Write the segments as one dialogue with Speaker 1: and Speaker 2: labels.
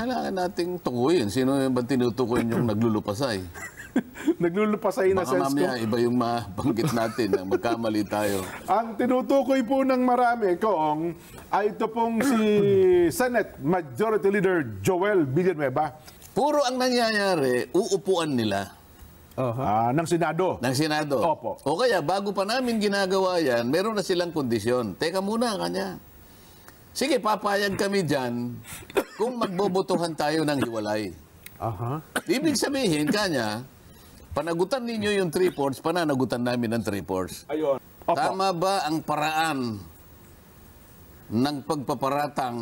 Speaker 1: kailangan nating tukuyin. Sino ba tinutukoy yung naglulupasay? Naglulupasay na Baka sense mamaya, ko. iba yung mabanggit natin nang magkamali tayo.
Speaker 2: Ang tinutukoy po ng marami, Kong, ay ito pong si Senate Majority Leader Joel Villanueva. Puro ang nangyayari, uupuan nila. Uh-huh. Ah,
Speaker 1: ng Senado. Ng Senado. Opo. O kaya, bago pa namin ginagawa yan, meron na silang kondisyon. Teka muna, kanya. Sige, papayag kami dyan kung magbobotohan tayo ng hiwalay. Aha. Ibig sabihin, kanya, panagutan ninyo yung three fourths, pananagutan namin ng three fourths. Ayun. Opo. Tama ba ang paraan ng pagpaparatang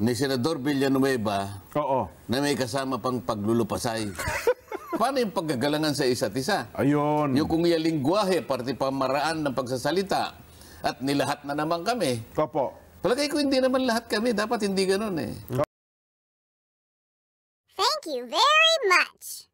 Speaker 1: ni Senador Villanueva Oo. na may kasama pang paglulupasay? Paano yung paggagalangan sa isa't isa? Ayun. Yung kung yung lingwahe, parte pamaraan ng pagsasalita, at nilahat na naman kami. Opo. Palagay ko hindi naman lahat kami. Dapat hindi ganun eh.
Speaker 3: Thank you very much.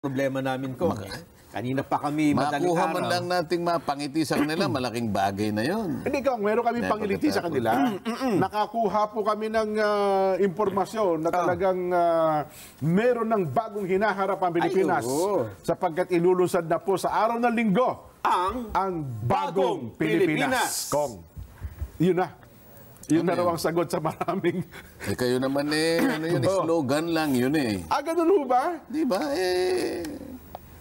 Speaker 3: problema namin ko. Okay.
Speaker 1: Ah. Kanina pa kami, madaling Makuha araw. man lang nating mapangiti sa kanila, malaking bagay na yon. Hindi
Speaker 2: ka, meron kami pangiliti sa kanila. Mm, mm, mm. Nakakuha po kami ng uh, impormasyon na ah. talagang uh, meron ng bagong hinaharap ang Pilipinas. Ay, sapagkat ilulusad na po sa araw ng linggo Ang ang bagong, Bagong Pilipinas. Pilipinas. Kong. Yun na. Yun na Ano raw ang sagot sa maraming. Eh, kayo naman eh,
Speaker 1: ano yun, slogan lang yun eh.
Speaker 2: Ah, ganun ho ba? Di ba? Eh,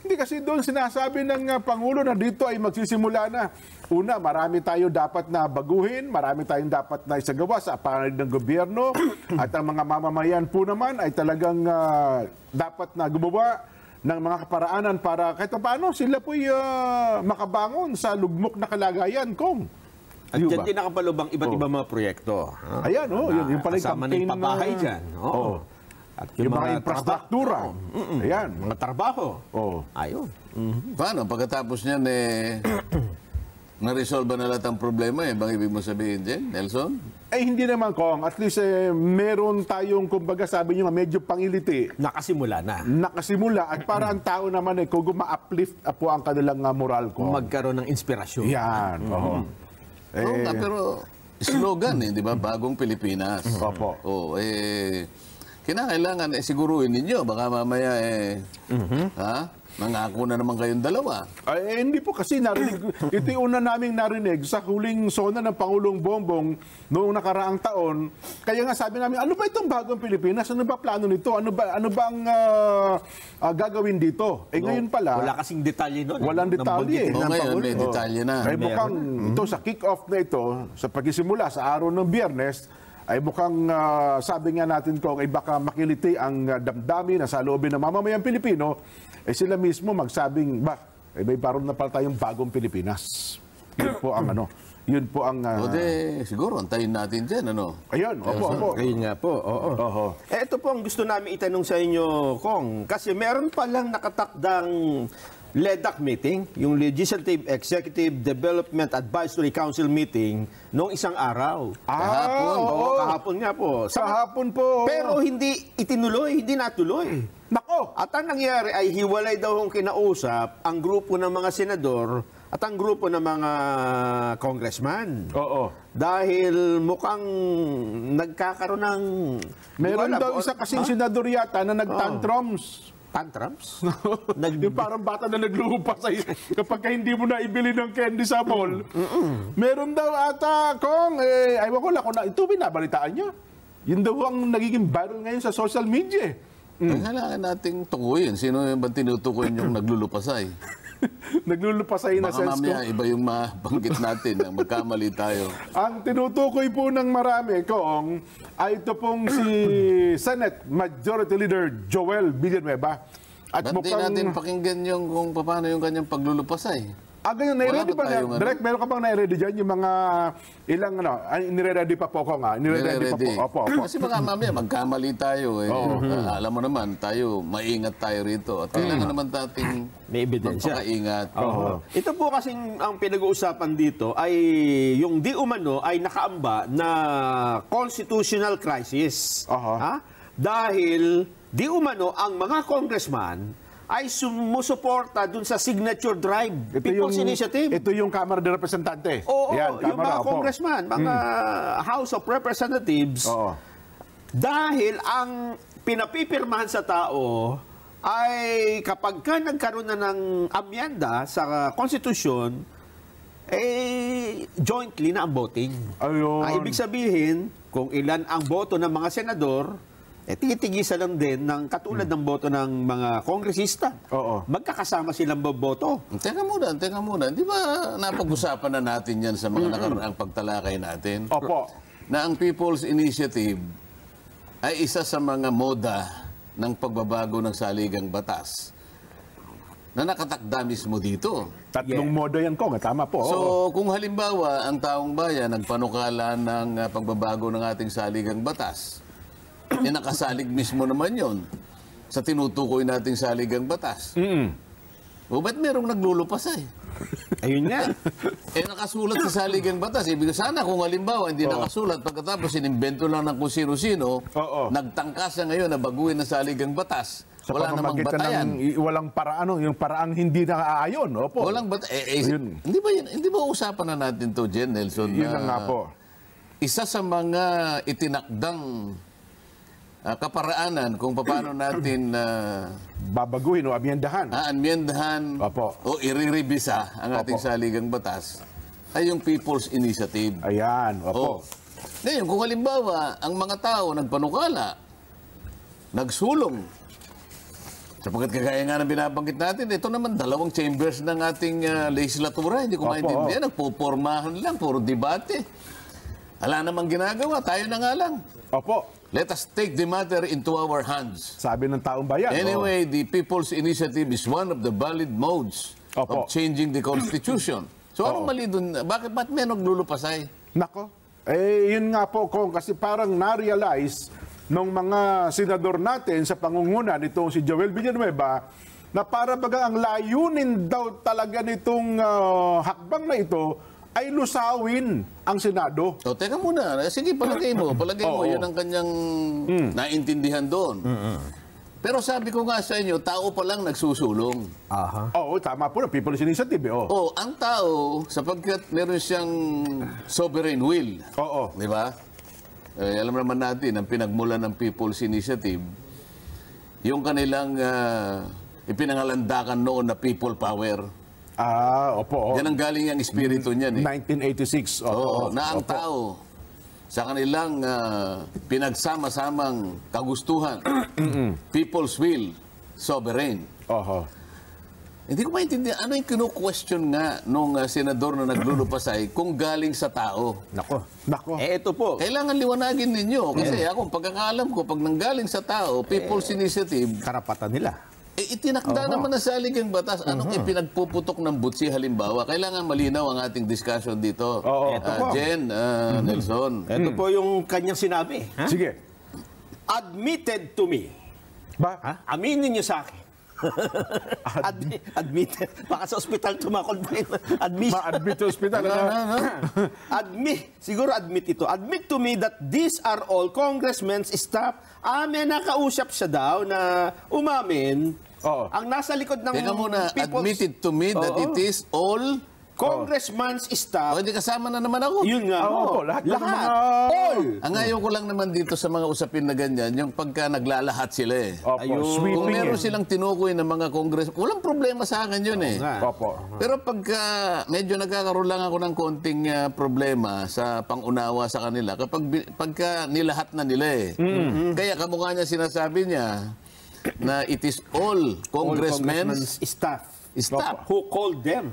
Speaker 2: hindi kasi doon sinasabi ng uh, Pangulo na dito ay magsisimula na. Una, marami tayo dapat na baguhin, marami tayong dapat na isagawa sa apanid ng gobyerno at ang mga mamamayan po naman ay talagang uh, dapat na gumawa ng mga kaparaanan para kahit paano sila po uh, ah, makabangon sa lugmok na kalagayan kung
Speaker 3: at diyan din nakapalubang iba't oh. ibang mga proyekto. Ayan, oh, yun, yung pala yung campaign ng... Kasama ng pabahay dyan. Oh. Oh. At yung, yung mga, mga infrastruktura. mm -mm. Ayan. Mga trabaho. Oh. Ayun.
Speaker 1: Mm-hmm. Paano? Pagkatapos niyan, eh, na-resolve na lahat ang problema eh.
Speaker 2: Bang ibig mo sabihin din, Nelson? Eh, hindi naman, Kong. At least, eh, meron tayong, kumbaga, sabi niyo nga, medyo pangiliti. Nakasimula na. Nakasimula. At para ang tao naman eh, kung guma-uplift po ang kanilang ah, moral ko.
Speaker 3: Magkaroon ng inspirasyon. Yan. Mm-hmm. Oo. Eh, oh,
Speaker 1: pero slogan eh, di ba? Bagong Pilipinas. Opo. Oh, eh, kinakailangan eh, siguruhin ninyo. Baka mamaya eh, mm-hmm. ha? Nangako na
Speaker 2: naman kayong dalawa. Ay, eh, hindi po kasi narinig. ito yung una naming narinig sa huling sona ng Pangulong Bongbong noong nakaraang taon. Kaya nga sabi namin, ano ba itong bagong Pilipinas? Ano ba plano nito? Ano ba ano bang uh, ah, uh, ah, gagawin dito? Eh no, ngayon pala... Wala kasing
Speaker 3: detalye noon. Walang detalye. Eh, oh, ngayon may detalye na. Eh, mukhang ito
Speaker 2: mhm. sa kick-off na ito, sa pagisimula sa araw ng biyernes, ay mukhang uh, sabi nga natin ko ay baka makiliti ang uh, damdamin na sa loobin ng mamamayang Pilipino, ay sila mismo magsabing, ba, ay eh, may baron na pala tayong bagong Pilipinas. Yun po ang ano. Yun po ang...
Speaker 3: Uh... O de, siguro, antayin natin dyan, ano? Ayun, opo, opo. Ayun nga po, oo. Oho. Eh, ito po ang gusto namin itanong sa inyo, Kong. Kasi meron palang nakatakdang LEDAC meeting, yung Legislative Executive Development Advisory Council meeting, noong isang araw. Ah, kahapon, oo, kahapon nga po. Sa, kahapon po. Pero hindi itinuloy, hindi natuloy. Nako! At ang nangyari ay hiwalay daw ang kinausap ang grupo ng mga senador at ang grupo ng mga congressman. Oo. Dahil mukhang nagkakaroon ng... Meron daw isa kasing senador yata na
Speaker 2: nagtantrums. Oh tantrums?
Speaker 3: Nag- yung parang bata
Speaker 2: na naglupa sa kapag ka hindi mo na ibili ng candy sa mall. Meron daw ata kong, eh, ayaw ko lang na, ito binabalitaan niya. Yun daw ang nagiging viral ngayon sa social media. Mm. Kailangan nating
Speaker 1: tukuyin. Sino yung ba tinutukoy yung naglulupasay?
Speaker 2: Naglulupasay na Baka sense mamaya, ko. iba yung
Speaker 1: mabanggit natin na magkamali tayo.
Speaker 2: Ang tinutukoy po ng marami, kong ay ito pong si Senate Majority Leader Joel Villanueva. At Ba't mukhang... natin pakinggan yung kung paano yung kanyang paglulupasay? Eh? Ah, ganyan, nai-ready pa niya. Ano. Direct, ano? meron ka bang nai-ready dyan? Yung mga ilang, ano, ay, nire-ready pa po ko nga. Nire-ready pa po. Opo, opo. Kasi mga mamaya, magkamali
Speaker 1: tayo. Eh. Oh. alam mo naman, tayo, maingat tayo rito. At kailangan mm. naman nating May
Speaker 3: ebidensya. magpakaingat. Oh. Oh. Ito po kasi ang pinag-uusapan dito ay yung di umano ay nakaamba na constitutional crisis. Uh ha? Dahil di umano ang mga congressman ay sumusuporta dun sa signature drive, ito People's yung, Initiative. Ito yung Kamara de Representante. Oo, Yan, yung Kamara, mga opo. congressman, mga mm. House of Representatives, Oo. dahil ang pinapipirmahan sa tao ay kapag ka nagkaroon na ng amyanda sa konstitusyon, eh, jointly na ang voting. Ayun. Ay, ah, ibig sabihin, kung ilan ang boto ng mga senador, eh, titigisan lang din ng katulad hmm. ng boto ng mga kongresista. Oo. Magkakasama silang boboto. Teka muna, teka muna. Di ba napag-usapan na natin yan sa mga nakaraang
Speaker 1: pagtalakay natin? Opo. Na ang People's Initiative ay isa sa mga moda ng pagbabago ng saligang batas na nakatakda mismo dito. Tatlong
Speaker 2: yeah. modo yan, ko, eh, Tama po. So,
Speaker 1: kung halimbawa, ang taong bayan nagpanukala ng ah, pagbabago ng ating saligang batas, eh nakasalig mismo naman yon sa tinutukoy nating saligang batas. Mm -hmm. O ba't merong naglulupas eh? Ayun nga. eh nakasulat sa saligang batas. Ibig sana kung halimbawa hindi Oo. nakasulat, pagkatapos inimbento lang ng kung sino-sino, nagtangkas na ngayon na baguhin ang saligang batas. Sa wala namang batayan. Ng,
Speaker 2: walang paraan, no? yung paraang hindi na aayon. Opo. Walang batayan. Eh, eh, yun.
Speaker 1: hindi, ba, yun, hindi ba usapan na natin to, Jen Nelson? Yun na, nga po. Isa sa mga itinakdang uh, kaparaanan kung paano natin uh, babaguhin o amyendahan. Uh, amyendahan Opo. o iriribisa ang ating saligang batas ay yung People's Initiative. Ayan, opo. O, oh. ngayon, kung halimbawa, ang mga tao nagpanukala, nagsulong, sapagkat kagaya nga ng binabanggit natin, ito naman dalawang chambers ng ating uh, legislatura, hindi ko maintindihan, nagpupormahan lang, puro debate. Wala namang ginagawa, tayo na nga lang. Opo. Let us take the matter into
Speaker 2: our hands. Sabi ng taong bayan. Anyway,
Speaker 1: oh. the People's Initiative is one of the valid modes of changing the Constitution. So ano mali
Speaker 2: dun? Bakit ba't may naglulupasay? Nako. Eh, yun nga po, Kong, kasi parang na-realize ng mga senador natin sa pangunguna nitong si Joel Villanueva na para baga ang layunin daw talaga nitong uh, hakbang na ito ay lusawin ang Senado. O, oh, teka muna. Eh, sige,
Speaker 3: palagay mo. Palagay mo, yun ang kanyang Mm.
Speaker 2: naintindihan
Speaker 1: doon. Pero sabi ko nga sa inyo, tao pa lang nagsusulong. Aha. Oo, tama po. People's Initiative. eh, Oo. Oo, oh, ang tao, sapagkat meron siyang sovereign will, Oo. di ba? Eh, alam naman natin, ang pinagmulan ng People's Initiative, yung kanilang ah, ipinangalandakan noon na people power. Ah, opo. Oh. Yan ang galing ang espiritu niyan eh. 1986. Opo, Oo, na ang opo. tao sa kanilang uh, pinagsama-samang kagustuhan, people's will, sovereign. Oho. Hindi ko maintindihan, ano yung kinu-question nga nung uh, senador na naglulupasay kung galing sa tao? Nako, nako. Eh, ito po. Kailangan liwanagin ninyo kasi yeah. Mm. ako, pagkakaalam ko, pag nanggaling sa tao, people's eh, initiative. Karapatan nila eh, itinakda uh naman na salig ang batas. Anong uh-huh. ipinagpuputok ng butsi halimbawa? Kailangan malinaw ang ating discussion dito. Oo. Uh, Jen, uh, mm-hmm. Nelson. Ito mhm. mm. po
Speaker 3: yung kanyang sinabi. Ha? Sige. Admitted to me. Ba? Ha? Aminin niyo sa akin. Ad admitted. Baka sa ospital tumakon pa Admit. Ma-admit to ospital. Ano? no, no, no. admit. Siguro admit ito. Admit to me that these are all congressmen's staff. Ah, may nakausap siya daw na umamin Oh. Ang nasa likod ng Teka muna, admitted to me that oh, it is all Congressman's oh. staff. O, oh, kasama na naman ako. Yun nga. Oo, oh, lahat. lahat. Mga...
Speaker 1: All. Ang ayaw ko lang naman dito sa mga usapin na ganyan, yung pagka naglalahat sila eh. Opo, Ayun. Kung meron eh. silang tinukoy ng mga Congress, walang problema sa akin yun eh. Nga. Opo. Pero pagka medyo nagkakaroon lang ako ng konting uh, problema sa pangunawa sa kanila, kapag pagka nilahat na nila eh. Mm-hmm. Kaya kamukha niya sinasabi niya, na it is all congressmen staff, staff who called them.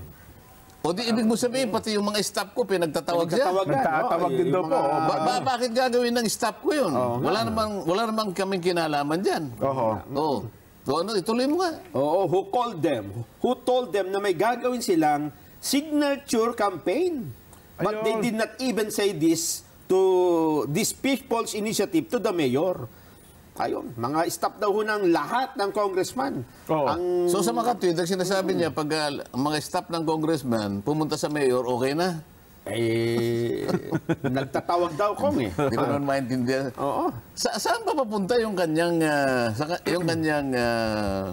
Speaker 1: O di ibig mo sabihin, pati yung mga staff ko, pinagtatawag siya. Nagtatawag din daw po. Ba, ba, bakit gagawin ng staff ko yun? Oh, wala, namang, wala namang kaming
Speaker 3: kinalaman dyan. Oo. Oo. So, ano, ituloy mo nga. Oo, who called them? Who told them na may gagawin silang signature campaign? But Ayun. they did not even say this to this people's initiative to the mayor ayun, mga staff daw ho ng lahat ng congressman. Oh. Ang, So sa mga katwid, ang
Speaker 1: sinasabi niya, pag ah, ang mga staff ng congressman pumunta sa mayor, okay na. eh, nagtatawag daw kong eh. Hindi ko naman ah. maintindihan. Oo. Sa, saan pa papunta yung kanyang,
Speaker 2: ah, sa, yung kanyang, ah,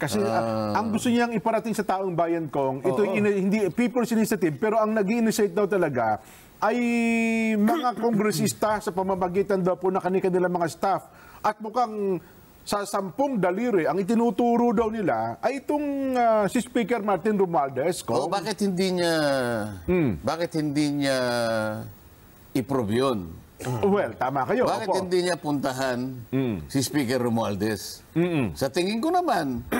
Speaker 2: Kasi ah, ah, ang gusto niyang iparating sa taong bayan kong, ito yung ina- hindi people's initiative, pero ang nag initiate daw talaga ay mga kongresista sa pamamagitan daw po na kanilang mga staff at mukhang sa sampung daliri, ang itinuturo daw nila ay itong uh, si Speaker Martin Romualdez. Kung... Oh,
Speaker 1: bakit hindi niya hmm. bakit hindi niya i-prove yun? Well, tama kayo. Bakit opo. hindi niya puntahan mm. si Speaker Romualdez? Mm-mm. Sa tingin ko naman,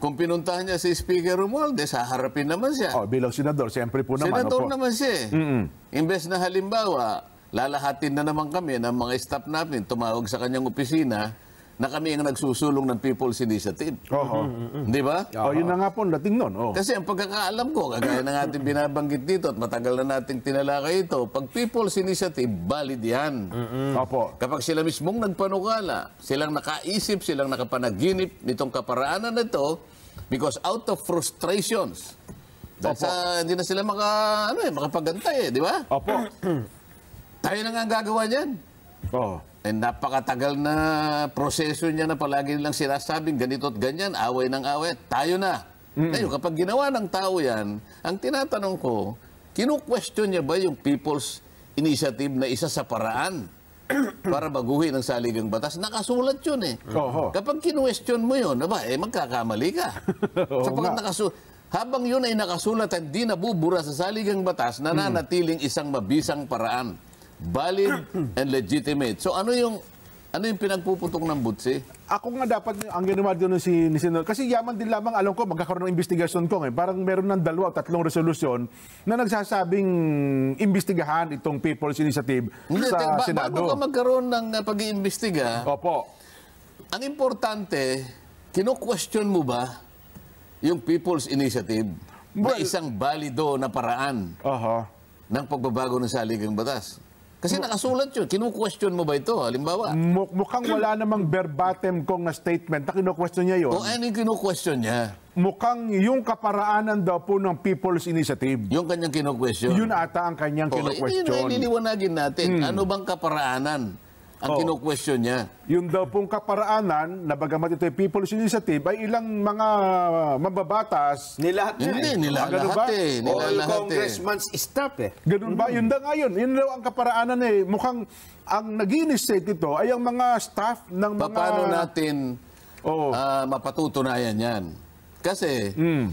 Speaker 1: kung pinuntahan niya si Speaker Romualdez, haharapin naman siya. Oh, bilang senador, siyempre po naman. Senador opo. naman siya. Eh. Mm-mm. Imbes na halimbawa, lalahatin na naman kami ng mga staff natin, tumawag sa kanyang opisina, na kami ang nagsusulong ng People's Initiative.
Speaker 2: Oo. Di ba? Oh, yun na nga po dating
Speaker 3: noon. Oh.
Speaker 1: Kasi ang pagkakaalam ko, kagaya ng ating binabanggit dito at matagal na nating tinalakay ito, pag People's Initiative, valid yan. Mm-mm. Opo. Kapag sila mismong nagpanukala, silang nakaisip, silang nakapanaginip nitong kaparaanan na ito because out of frustrations, dahil sa, hindi na sila maka, ano, eh, makapagantay, eh, di ba? Opo. Tayo na nga ang gagawa niyan. Oo. Oh. Eh, napakatagal na proseso niya na palagi nilang sinasabing ganito at ganyan, away ng away, tayo na. Mm. Ngayon, kapag ginawa ng tao yan, ang tinatanong ko, kinu-question niya ba yung People's Initiative na isa sa paraan para baguhin ang saligang batas? Nakasulat yun eh. Oho. Kapag kinu-question mo yun, aba, eh magkakamali ka. Sapagkat nakasulat, habang yun ay nakasulat at di nabubura sa saligang batas, nananatiling isang mabisang paraan valid and legitimate. So ano yung ano yung pinagpuputok
Speaker 2: ng butsi? Ako nga dapat ang ginawa doon si ni Senor. kasi yaman din lamang alam ko magkakaroon ng investigasyon ko eh. Parang meron ng dalawa tatlong resolusyon na nagsasabing imbestigahan itong People's Initiative Hindi, sa ba- Senado. Bago ka magkaroon ng uh, pag-iimbestiga. Opo.
Speaker 1: Ang importante, kino-question mo ba yung People's Initiative well, na isang balido na paraan uh-huh. ng pagbabago ng
Speaker 2: saligang batas? Kasi nakasulat yun. Kinu-question mo ba ito? Halimbawa. Mukhang wala namang verbatim kong statement na kinu-question niya yun. O ano yung kinu-question niya? mukhang yung kaparaanan daw po ng People's Initiative. Yung kanyang kinu-question. Yun ata ang kanyang okay, kinu-question. Yun, nililiwanagin natin. Hmm. Ano bang kaparaanan? ang oh. kinu-question niya. Yung daw pong kaparaanan, na bagamat ito'y People's Initiative, ay ilang mga mababatas.
Speaker 3: Nilahat yan. Hindi, eh. nilalahat ba? eh. Nilalahat All congressman's eh. staff eh.
Speaker 2: Ganun ba? Mm. Yun daw ngayon. yun. Yun daw ang kaparaanan eh. Mukhang ang nag-initiate ito ay ang mga staff ng mga... Paano
Speaker 1: natin oh. uh, mapatutunayan yan? Kasi, mm.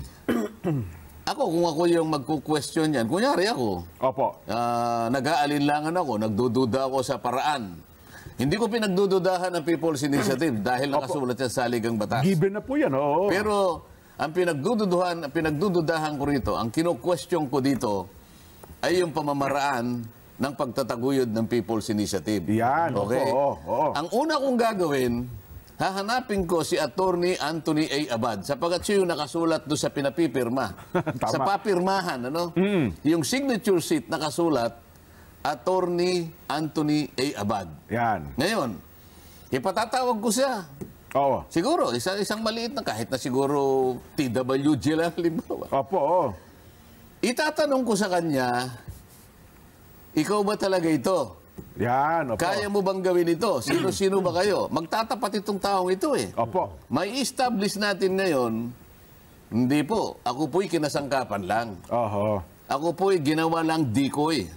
Speaker 1: Ako, kung ako yung magku-question yan, kunyari ako, Opo. Uh, nag-aalinlangan ako, nagdududa ako sa paraan hindi ko pinagdududahan ang People's Initiative dahil nakasulat yan sa aligang Batas. Given na po yan, oo. Pero ang pinagdududahan, pinagdududahan ko rito, ang kino-question ko dito ay yung pamamaraan ng pagtataguyod ng People's Initiative. Yan, okay? Oo, oo. Ang una kong gagawin, hahanapin ko si Attorney Anthony A. Abad sapagat siya yung nakasulat doon sa pinapipirma. sa papirmahan, ano? Mm. Yung signature sheet nakasulat Attorney Anthony A. Abad. Yan. Ngayon, ipatatawag ko siya. Oo. Siguro, isang, isang maliit na kahit na siguro TWG lang halimbawa. Opo, oo. Itatanong ko sa kanya, ikaw ba talaga ito? Yan, opo. Kaya mo bang gawin ito? Sino-sino ba kayo? Magtatapat itong taong ito eh. Opo. May establish natin ngayon, hindi po. Ako po'y kinasangkapan lang. Oho. Ako po'y ginawa lang decoy.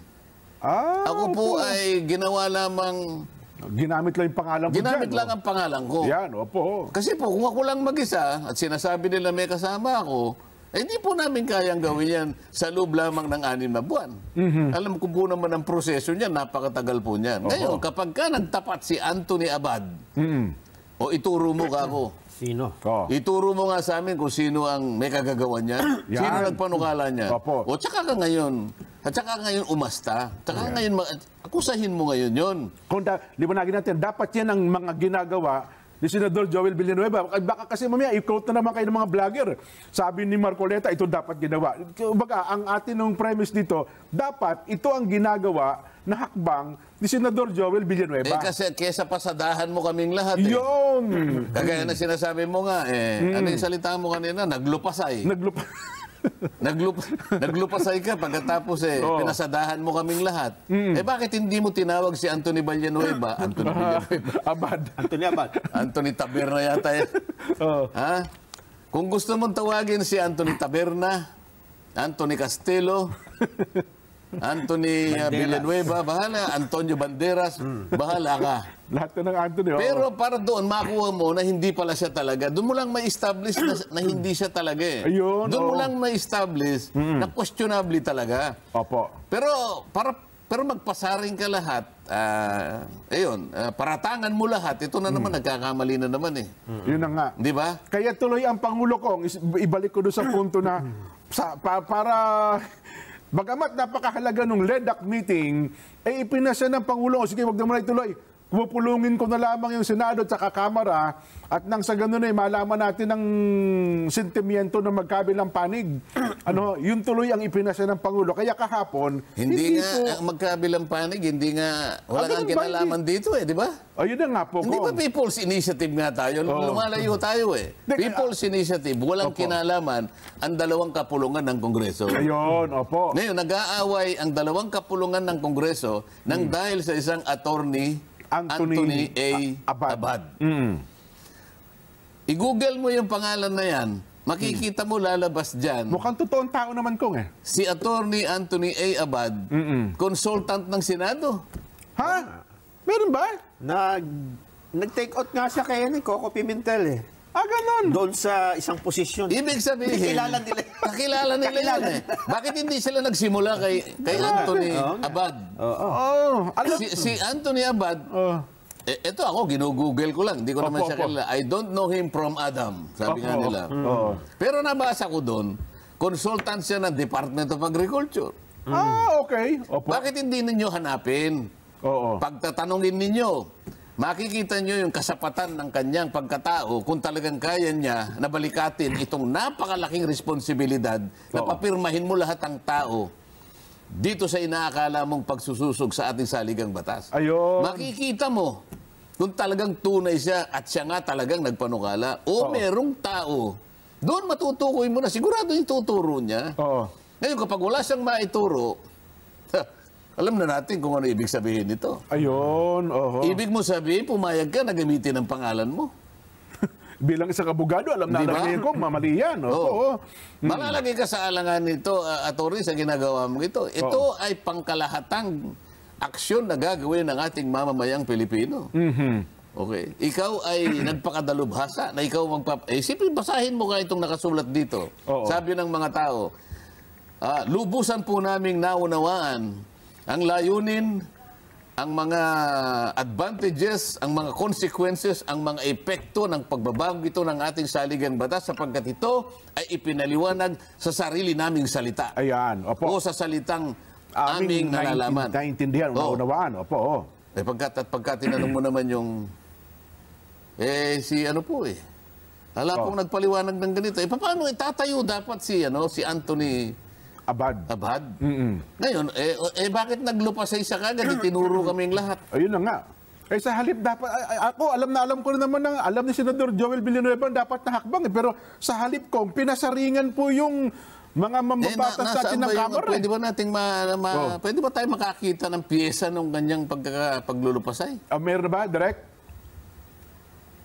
Speaker 1: Ah, Ako po, po ay ginawa lamang... Ginamit lang yung pangalan ko Ginamit dyan, lang no? ang oh. pangalan ko. Yan, opo. Kasi po, kung ako lang mag-isa at sinasabi nila may kasama ako, eh di po namin kayang gawin yan sa loob lamang ng anim na buwan. Mm-hmm. Alam ko po naman ang proseso niyan, napakatagal po niyan. Opo. Ngayon, kapag ka nagtapat si Anthony Abad, mm-hmm. o ituro mo ka ako,
Speaker 3: Sino? Oh.
Speaker 1: Ituro mo nga sa amin kung sino ang may kagagawa niya. Sino nagpanukala niya. Opo. O tsaka ka ngayon, at saka ngayon umasta. Tsaka
Speaker 2: yeah. ngayon, akusahin mo ngayon yon. Kung da, liwanagin natin, dapat yan ang mga ginagawa ni Senador Joel Villanueva. Baka kasi mamaya, i-quote na naman kayo ng mga vlogger. Sabi ni Marcoleta, ito dapat ginawa. Baga, ang atin ng premise dito, dapat ito ang ginagawa na hakbang ni Senador Joel Villanueva. Eh kasi kesa pasadahan mo kaming lahat eh.
Speaker 1: Yun! Kagaya na sinasabi mo nga eh. Mm. Ano yung salita mo kanina? Naglupasay. Naglupasay. Naglupa, naglupasay ka pagkatapos eh, oh. pinasadahan mo kaming lahat. Mm. Eh bakit hindi mo tinawag si Anthony Villanueva? Anthony Villanueva. Abad. Anthony Abad. Anthony Taberna yata yan. Oh. Ha? Kung gusto mong tawagin si Anthony Taberna, Anthony Castelo, Anthony Banderas. Villanueva, bahala. Antonio Banderas, hmm. bahala ka.
Speaker 2: Lahat na ng Anthony. Oh. Pero
Speaker 1: para doon, makuha mo na hindi pala siya talaga. Doon mo lang ma-establish na, na hindi siya talaga eh. Ayun, doon oh. mo lang ma-establish mm. na questionable talaga. Opo. Pero para pero magpasaring ka lahat, uh, ayun, uh, paratangan mo lahat, ito na hmm. naman, mm. nagkakamali na naman eh. Mm. Yun
Speaker 2: na nga. Di ba? Kaya tuloy ang Pangulo kong, ibalik ko doon sa punto na sa, pa, para Bagamat napakahalaga ng LEDAC meeting, eh ipinasa ng Pangulo, sige, wag na muna ituloy pupulungin ko na lamang yung Senado at saka Kamara at nang sa ganun ay malaman natin ang sentimiento ng magkabilang panig. ano, yung tuloy ang ipinasa ng Pangulo. Kaya kahapon, hindi, hindi nga po, ang
Speaker 1: magkabilang panig, hindi nga, wala kang kinalaman
Speaker 2: hindi? dito eh, di ba? Ayun na nga po. Hindi ko. ba People's
Speaker 1: Initiative nga tayo? Oh. Lumalayo tayo eh. De, People's uh, Initiative, walang opo. kinalaman ang dalawang kapulungan ng Kongreso. Ayun, opo. Ngayon, nag-aaway ang dalawang kapulungan ng Kongreso nang hmm. dahil sa isang attorney Anthony, Anthony A. Abad. Abad. Mm. I-google mo yung pangalan na yan, makikita mo lalabas dyan. Mukhang totoong tao naman kong eh. Si Attorney Anthony A. Abad, Mm-mm. consultant
Speaker 3: ng Senado. Ha? Meron ba? Nag, take out nga siya kay ano, eh, Coco Pimentel eh. Ah, ganun. Doon sa isang posisyon. Ibig sabihin, kakilala nila.
Speaker 1: kakilala nila yan eh.
Speaker 3: Bakit hindi sila nagsimula kay kay Anthony oh,
Speaker 1: Abad? Oo. Oh, oh. oh. Si, si Anthony Abad, oh. E, eto ako, ginugoogle ko lang. Hindi ko opo, naman siya kilala. I don't know him from Adam, sabi opo, nga oh, oh, nila. Opo. Oh. Mm. Pero nabasa ko doon, consultant siya ng Department of Agriculture. Mm. Ah, okay. Opo. Bakit hindi ninyo hanapin? Oo. Pagtatanungin ninyo makikita nyo yung kasapatan ng kanyang pagkatao kung talagang kaya niya nabalikatin itong napakalaking responsibilidad na papirmahin mo lahat ng tao dito sa inaakala mong pagsususog sa ating saligang batas. Ayun. Makikita mo kung talagang tunay siya at siya nga talagang nagpanukala o Oo. merong tao. Doon matutukoy mo na sigurado yung ituturo niya. Oo. Ngayon kapag wala siyang maituro, Alam na natin kung ano ibig sabihin nito.
Speaker 2: Ayun,
Speaker 1: oho. Ibig mo sabihin, pumayag ka na gamitin ang pangalan mo. Bilang
Speaker 2: isang abogado,
Speaker 1: alam na diba? ko, mamali yan. Oo. Oo. Oo. Hmm. Malalagay ka sa alangan nito, uh, attorney, sa ginagawa mo ito. Ito Oo. ay pangkalahatang aksyon na gagawin ng ating mamamayang Pilipino. Mm-hmm. Okay. Ikaw ay nagpakadalubhasa na ikaw magpap... Eh, simple basahin mo nga itong nakasulat dito. Oo. Sabi ng mga tao, ah, lubusan po naming naunawaan ang layunin, ang mga advantages, ang mga consequences, ang mga epekto ng pagbabago ito ng ating saligang batas sapagkat ito ay ipinaliwanag sa sarili naming salita. Ayan, opo. O sa salitang aming, aming nalalaman. Naintindihan, unaunawaan, opo. Oh. Eh, pagkat, at pagkat tinanong mo naman yung, eh, si ano po eh, hala oh. kung nagpaliwanag ng ganito, eh, paano itatayo dapat si, ano, si Anthony Abad. Abad? Mm-mm. Ngayon, eh, eh bakit naglupasaysay
Speaker 2: ka agad? tinuro kaming lahat. Ayun na nga. Eh sa halip dapat ako alam na alam ko na naman ng alam ni Senador Joel Villanueva dapat nahakbang eh, pero sa halip ko pinasaringan po yung mga mambabatas eh, na, natin ng kamera. Eh. Pwede
Speaker 1: ba nating ma, ma oh.
Speaker 2: pwede ba tayo makakita
Speaker 1: ng piyesa ng ganyang pag, paglulupasay? Ah, meron ba, direct?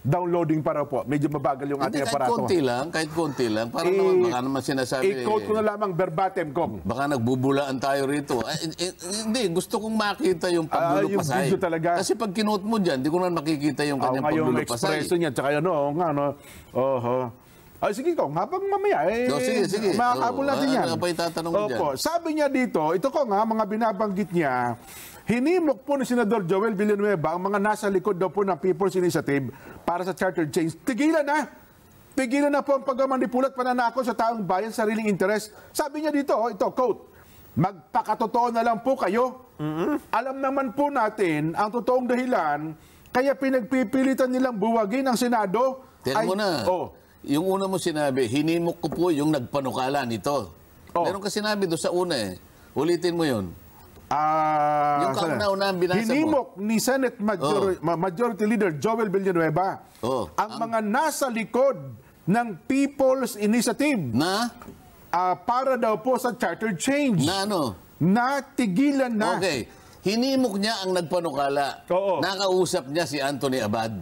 Speaker 2: downloading para po. Medyo mabagal yung ating aparato. Kahit konti lang,
Speaker 1: kahit konti lang. Para I, naman, eh, baka naman sinasabi. I-quote ko na eh,
Speaker 2: lamang verbatim, Kong.
Speaker 1: Baka nagbubulaan tayo
Speaker 2: rito. Eh, eh, hindi, gusto
Speaker 1: kong makita yung ah, pagbulupasay. Uh, yung talaga. Kasi pag kinote mo dyan, hindi ko na makikita yung ah, kanyang oh, pagbulupasay. Yung expreso
Speaker 2: niya, tsaka yun, oo nga, no. Oho. Ay, ah, sige Kong, habang mamaya, eh, no, sige, sige. makakabul natin oh, yan. Ano pa itatanong Opo. dyan? Sabi niya dito, ito Kong ha, mga binabanggit niya, Hinimok po ni Senador Joel Villanueva ang mga nasa likod daw po ng People's Initiative para sa charter change. Tigilan na! Tigilan na po ang pagmamanipula at pananako sa taong bayan sariling interes. Sabi niya dito, ito, quote, magpakatotoo na lang po kayo. Mm-hmm. Alam naman po natin ang totoong dahilan kaya pinagpipilitan nilang buwagin ang Senado. Tell mo na,
Speaker 1: oh, yung una mo sinabi, hinimok ko po yung nagpanukala nito. Oh. Meron ka sinabi doon sa una eh. Ulitin mo yun. Uh, yung kauna binasa hinimok
Speaker 2: mo. ni Senate Majority, oh. Majority Leader Joel Villanueva oh. ang, ang mga nasa likod ng People's Initiative na uh, para daw po sa charter change. Na ano? Na tigilan na. Okay.
Speaker 1: Hinimok niya ang nagpanukala. Oo. Nakausap niya si Anthony Abad.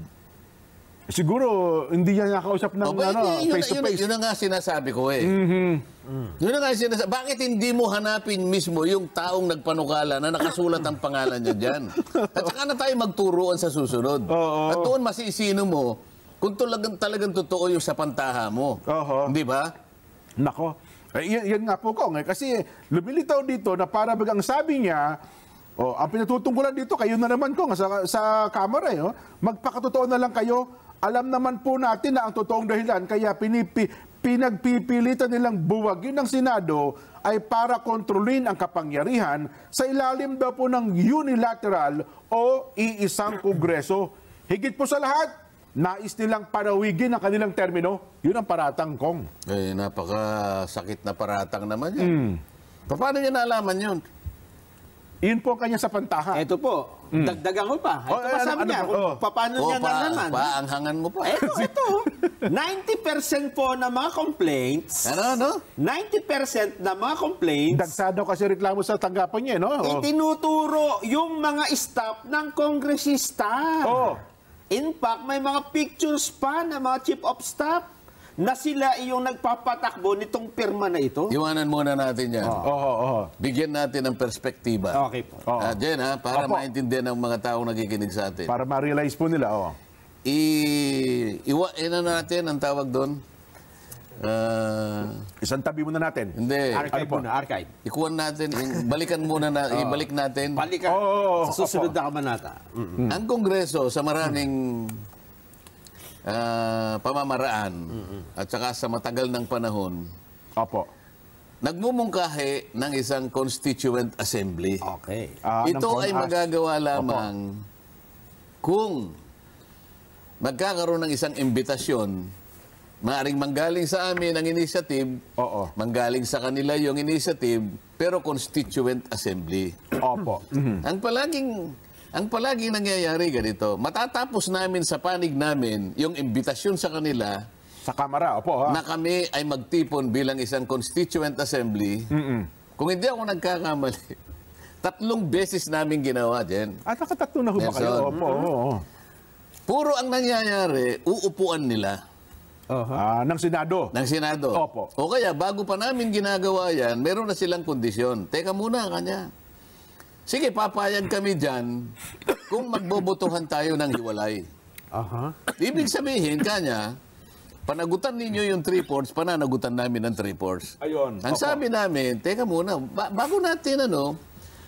Speaker 2: Siguro, hindi niya nakausap ng oh, ano, yun, face to face.
Speaker 1: Yun, ang nga sinasabi ko eh. Mm-hmm. Mm. Yun ang nga sinasabi. Bakit hindi mo hanapin mismo yung taong nagpanukala na nakasulat ang pangalan niya dyan? At saka na tayo magturoan sa susunod. Oh, oh. At doon masisino mo
Speaker 2: kung talagang, talagang totoo yung sa pantaha mo. Oh, oh. Di ba? Nako. Eh, yan, yan nga po ko. Eh. Kasi lumilitaw dito na para bagang sabi niya, Oh, ang pinatutungkulan dito, kayo na naman ko sa, sa camera eh. Oh. Magpakatotoo na lang kayo alam naman po natin na ang totoong dahilan kaya pinipi, pinagpipilitan nilang buwagin ng Senado ay para kontrolin ang kapangyarihan sa ilalim daw po ng unilateral o iisang kongreso. Higit po sa lahat, nais nilang parawigin ang kanilang termino, yun ang paratang kong.
Speaker 1: Eh, napakasakit na paratang naman yan. Mm. Paano niya nalaman yun? Yun po ang kanya sa
Speaker 3: pantahan. Ito po, Mm. Dagdagan ko pa. Ito oh, eh, pa sabi ano, ano, niya, ano, oh. paano oh, niya pa, nalaman? hangan mo pa. Ito, ito. 90% po ng mga complaints. Ano, ano? 90% ng mga complaints. Dagsado kasi reklamo sa tanggapan niya, eh, no? Oh. Itinuturo yung mga staff ng kongresista. Oh. In fact, may mga pictures pa ng mga chief of staff na sila iyong nagpapatakbo nitong pirma na ito?
Speaker 1: Iwanan muna natin yan. Oo, oh. oo. Oh, oh, Bigyan natin ng perspektiba. Okay po. Oh. Uh, Jen, ha, para Opo. maintindihan ng mga taong nakikinig sa atin. Para ma-realize po nila, oo. Oh. I iwa ina natin ang tawag doon. Uh, Isang tabi muna natin. Hindi. Archive ano muna, archive. Ikuan natin, balikan muna na, oh. ibalik natin. Balikan. Oh, oh, oh, sa susunod na kamanata. Mm-hmm. Ang Kongreso sa maraming mm-hmm uh, pamamaraan mm-hmm. at saka sa matagal ng panahon, Opo. nagmumungkahi ng isang constituent assembly.
Speaker 3: Okay. Uh, Ito ay magagawa lamang
Speaker 1: Opo. kung magkakaroon ng isang imbitasyon Maaring manggaling sa amin ang initiative, Oo. manggaling sa kanila yung initiative, pero constituent assembly. Opo. Mm-hmm. Ang palaging ang palagi nangyayari ganito, matatapos namin sa panig namin yung imbitasyon sa kanila sa Kamara, opo ha? na kami ay magtipon bilang isang constituent assembly. Mm-mm. Kung hindi ako nagkakamali, tatlong beses namin ginawa dyan. At ah, nakatatlo na ho ba kayo? Nelson. Opo, Puro ang nangyayari, uupuan nila Ah, ng Senado. ng Senado. Opo. O kaya, bago pa namin ginagawa yan, meron na silang kondisyon. Teka muna, kanya. Sige, papayag kami dyan kung magbobotohan tayo ng hiwalay. Aha. uh Ibig sabihin, kanya, panagutan ninyo yung three-fourths, pananagutan namin ng three-fourths. Ayun. Ang sabi namin, teka muna, ba- bago natin ano,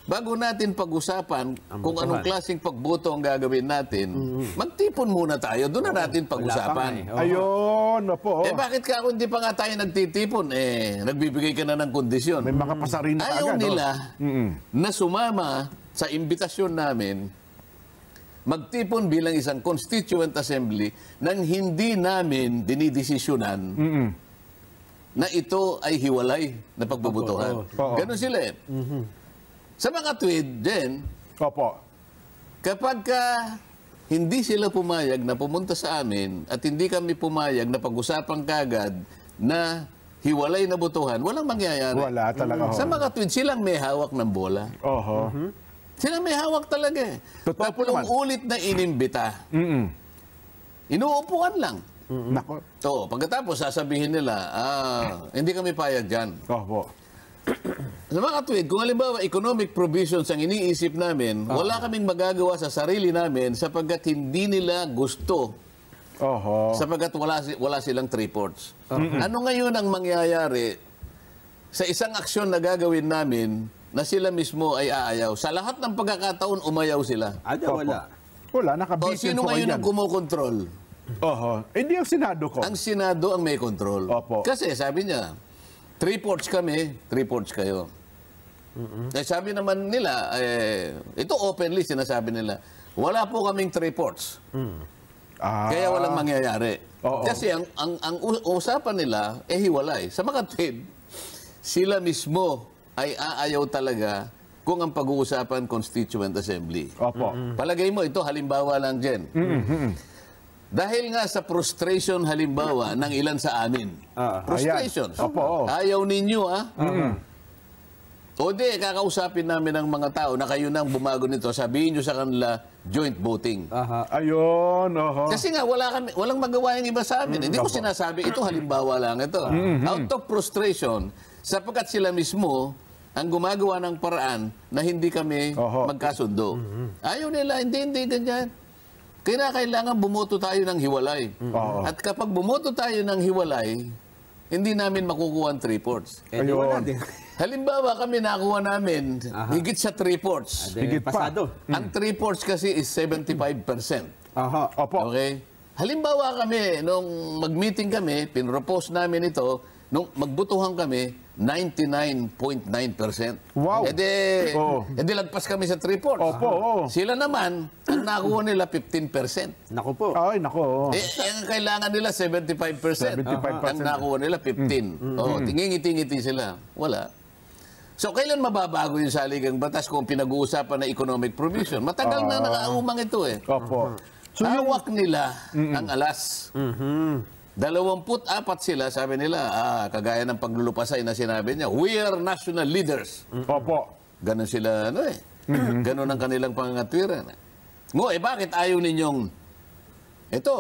Speaker 1: bago natin pag-usapan kung anong klaseng pagboto ang gagawin natin, mm-hmm. magtipon muna tayo. Doon na natin pag-usapan. Eh. na po. Eh bakit ka kung pa nga tayo nagtitipon? Eh, nagbibigay ka na ng kondisyon. May mga pasarin na Ayaw agad, oh. nila no? na sumama sa imbitasyon namin magtipon bilang isang constituent assembly nang hindi namin dinidesisyonan mm-hmm. na ito ay hiwalay na pagbubutuhan. Oh, oh, oh. Ganon sila eh. Mm-hmm. Sa mga tweed din, Opo. kapag ka hindi sila pumayag na pumunta sa amin at hindi kami pumayag na pag-usapan kagad na hiwalay na butuhan, walang mangyayari. Wala talaga. Mm. Sa mga tweed, silang may hawak ng bola. Oho. Mm-hmm. Silang may hawak talaga eh. Totoo Tatlong ulit na inimbita. Mm-mm. Inuupuan lang. Mm-mm. Nako. So, pagkatapos sasabihin nila, ah, hindi kami payag dyan. Opo. Oh, sa mga tuwid, kung halimbawa economic provisions ang iniisip namin, uh-huh. wala kaming magagawa sa sarili namin sapagkat hindi nila gusto. Oho.
Speaker 2: Uh-huh. Sapagkat
Speaker 1: wala, wala silang three Uh-huh. Ano ngayon ang mangyayari sa isang aksyon na gagawin namin na sila mismo ay aayaw? Sa lahat ng pagkakataon, umayaw sila. Ada, ah, wala. Wala, nakabitin. O sino ngayon ang kumokontrol? Oho. Hindi ang Senado ko. Ang Senado ang may control. Opo. Kasi sabi niya, Three-fourths kami, three-fourths kayo. Mm-hmm. Eh, sabi naman nila, eh, ito openly sinasabi nila, wala po kaming three-fourths. Mm. Ah. Kaya walang mangyayari. Oo. Kasi ang, ang, ang usapan nila, eh hiwalay. Sa makatid, sila mismo ay aayaw talaga kung ang pag-uusapan Constituent Assembly. Opo. Mm-hmm. Palagay mo, ito halimbawa lang dyan. Mm-hmm. Dahil nga sa frustration halimbawa ng ilan sa amin. Uh, frustration. Ayan. Opo. Oh. Ayaw ninyo ah. Uh-huh. O di, kakausapin namin ang mga tao na kayo nang bumago nito. Sabihin nyo sa kanila, joint voting. Aha. Ayun, oho. Kasi nga, wala kami, walang magawa yung iba sa amin. Mm, Hindi ko sinasabi, ito halimbawa lang ito. Mm-hmm. Out of frustration, sapagkat sila mismo, ang gumagawa ng paraan na hindi kami Oho. magkasundo. Mm-hmm. Ayaw nila, hindi, hindi, ganyan. Kaya kailangan bumoto tayo ng hiwalay. Oo. At kapag bumoto tayo ng hiwalay, hindi namin makukuha ang three-fourths. Eh, di Halimbawa, kami nakuha namin Aha. higit sa three-fourths. Ah, higit pa. pasado. Hmm. Ang three-fourths kasi is 75%. Aha, opo. Okay? Halimbawa kami, nung mag-meeting kami, pinropose namin ito, nung magbutuhan kami, 99.9%. Wow. E di, oh. e lagpas kami sa 3 fourths. Opo, oh. Sila naman, ang nakuha nila 15%. Naku po. Ay, naku. Eh, eh, ang kailangan nila 75%. 75%. Ang nakuha nila 15. Mm. Oh, tingingiti-ngiti sila. Wala. So, kailan mababago yung saligang batas kung pinag-uusapan na economic provision? Matagal uh, na ah. nakaumang ito eh. Opo. Mm-hmm. So, Hawak nila mm -mm. ang alas. Mm-hmm. 24 sila, sabi nila, ah, kagaya ng paglulupasay na sinabi niya, we are national leaders. Opo. Ganon sila, ano eh. Mm-hmm. Ganon ang kanilang pangangatwiran. Ngo, eh bakit ayaw ninyong ito,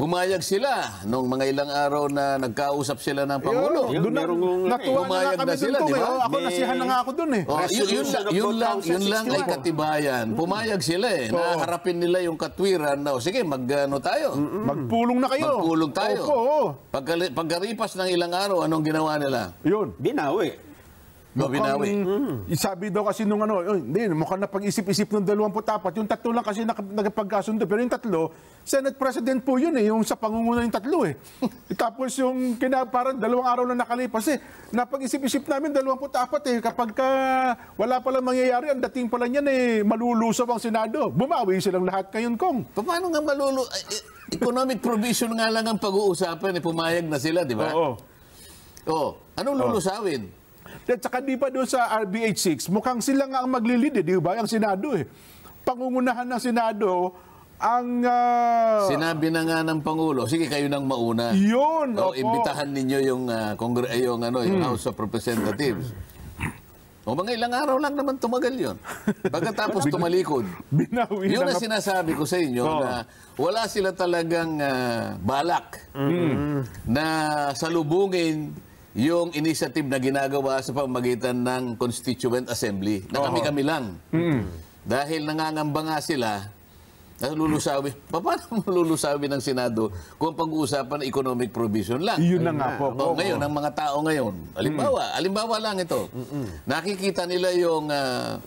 Speaker 1: Pumayag sila noong mga ilang araw na nagkausap sila ng Pangulo. Yun, doon na, eh,
Speaker 3: natuwa na, na kami sila, doon, diba? eh. Oh, ako
Speaker 1: nasihan na nga ako doon eh. Oh, yun, yun, yun, lang, yun lang ay katibayan. Pumayag sila eh. Oh. Naharapin nila yung katwiran na, oh, sige, mag-ano tayo.
Speaker 2: Magpulong
Speaker 1: na kayo. Magpulong tayo. Opo, oh. Pagkalipas ng ilang araw, anong ginawa nila?
Speaker 2: Yun. Binawi. No, binawi. Mm. Sabi daw kasi nung ano, oh, hindi, mukhang napag-isip-isip ng 24. Yung tatlo lang kasi nagpagkasundo. Pero yung tatlo, Senate President po yun eh, yung sa pangunguna yung tatlo eh. Tapos yung kina, parang dalawang araw na nakalipas eh. Napag-isip-isip namin 24 eh. Kapag ka wala palang mangyayari, ang dating pala niyan eh, malulusaw ang Senado. Bumawi silang lahat ngayon, Kong. Paano nga malulu... Eh,
Speaker 1: economic provision nga lang ang pag-uusapan eh. Pumayag na sila, di ba? Oo. Oh, Anong lulusawin?
Speaker 2: Oo. At saka di ba doon sa RBH6, mukhang sila nga ang maglilid eh, di ba? Ang Senado eh. Pangungunahan ng Senado, ang... Uh, Sinabi na
Speaker 1: nga ng Pangulo, sige kayo nang mauna. Yun! O, opo. imbitahan ninyo yung, uh, ah, kongre, eh, yung, ano, yung hmm. House of Representatives. O mga ilang araw lang naman tumagal yon. Pagkatapos tumalikod. yun ang sinasabi ko sa inyo oh. na wala sila talagang uh, balak mm. na salubungin yung initiative na ginagawa sa pamagitan ng Constituent Assembly na kami-kami lang. Mm. Dahil nangangamba nga sila na lulusabi, paano lulusabi ng Senado kung pag-uusapan economic provision lang? Yun na nga po. O, ngayon, ng mga tao ngayon, alimbawa, mm. alimbawa lang ito, Mm-mm. nakikita nila yung uh,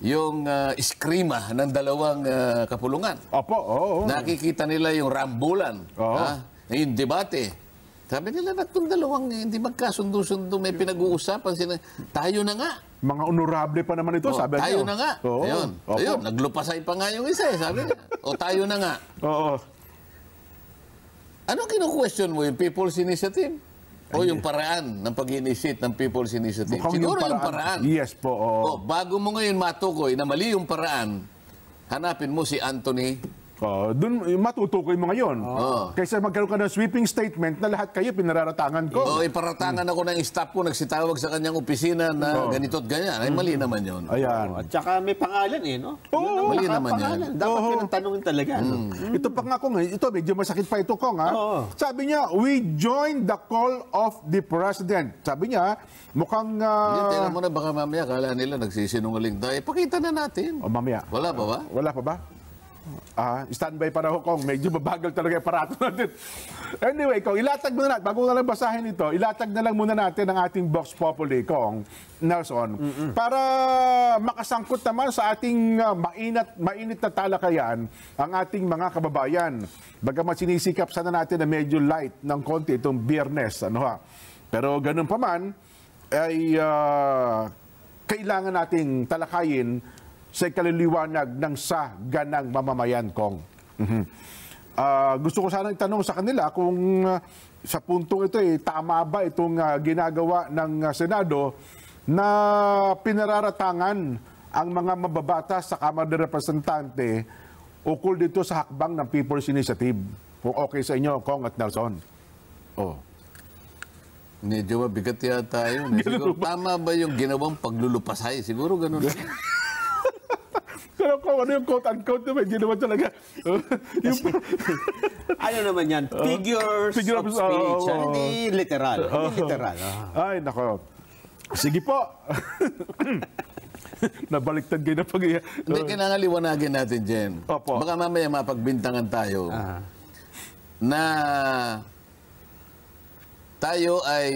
Speaker 1: yung uh, ah, iskrima ng dalawang uh, kapulungan. Opo, oo. Nakikita nila yung rambulan, oh. ha, yung debate. Sabi nila na itong dalawang eh, hindi magkasundo-sundo, may pinag-uusapan sila. Tayo na nga. Mga honorable pa naman ito, o, oh, sabi Tayo nyo. na nga. Oo. Ayun, Opo. ayun, naglupasay pa nga yung isa eh, sabi niya. o tayo na nga. Oo. Anong kinu-question mo, yung People's Initiative? O yung eh. paraan ng pag-initiate ng People's Initiative? Mukhang Siguro yung paraan. yung paraan. Yes po. Oo. O, bago mo ngayon matukoy na mali yung paraan, hanapin mo si Anthony Oh,
Speaker 2: doon matutukoy mo ngayon. Oh. Kaysa magkaroon ka ng sweeping statement na lahat kayo pinararatangan ko. Oo, oh, iparatangan ako ng
Speaker 1: staff ko, nagsitawag sa kanyang opisina na oh. ganito't ganyan. Ay, mali
Speaker 2: naman yon.
Speaker 3: Ayan. Oh, at saka may pangalan eh, no? Oo. Oh, mali naman yan. Dapat oh. tanungin talaga. Hmm. Mm. No? Ito pa nga kung, eh, ito medyo
Speaker 2: masakit pa ito kong ha. Oh. Sabi niya, we join the call of the president. Sabi niya, mukhang... Uh, ah, yan, tira
Speaker 1: mo na baka mamaya, kala nila nagsisinungaling. Dahil, pakita
Speaker 2: na natin. O, oh, mamaya. Wala pa ba? Wala pa ba? Ah, standby para Hukong. Medyo mabagal talaga yung parato natin. anyway, Kong, ilatag muna natin. Bago na lang basahin ito, ilatag na lang muna natin ang ating Box Populi, Kong Nelson. Mm -mm. Para makasangkot naman sa ating uh, mainat, mainit na talakayan ang ating mga kababayan. Bagamat sinisikap sana natin na medyo light ng konti itong biyernes. Ano ha? Pero ganun pa man, ay uh, kailangan nating talakayin sa kaliliwanag ng sa ganang mamamayan kong. Uh, gusto ko sana itanong sa kanila kung uh, sa puntong ito eh, tama ba itong uh, ginagawa ng uh, Senado na pinararatangan ang mga mababata sa Kamara de Representante ukol dito sa hakbang ng People's Initiative. Kung okay sa inyo, Kong at Nelson. Oh. Medyo mabigat
Speaker 1: yata yun. Eh. Siguro, tama ba yung ginawang paglulupasay? Siguro ganun.
Speaker 2: Pero kung ano yung quote-unquote naman, diba? hindi naman talaga. yung,
Speaker 3: ano naman yan? Uh, Figures, uh, of, of uh, speech. Uh, uh, literal. Uh, hindi literal.
Speaker 2: Uh. Ay, nako. Sige po. Nabaliktad kayo na pag...
Speaker 1: Hindi, uh, kailangan liwanagin natin, Jen. Opo. Baka mamaya mapagbintangan tayo uh na tayo ay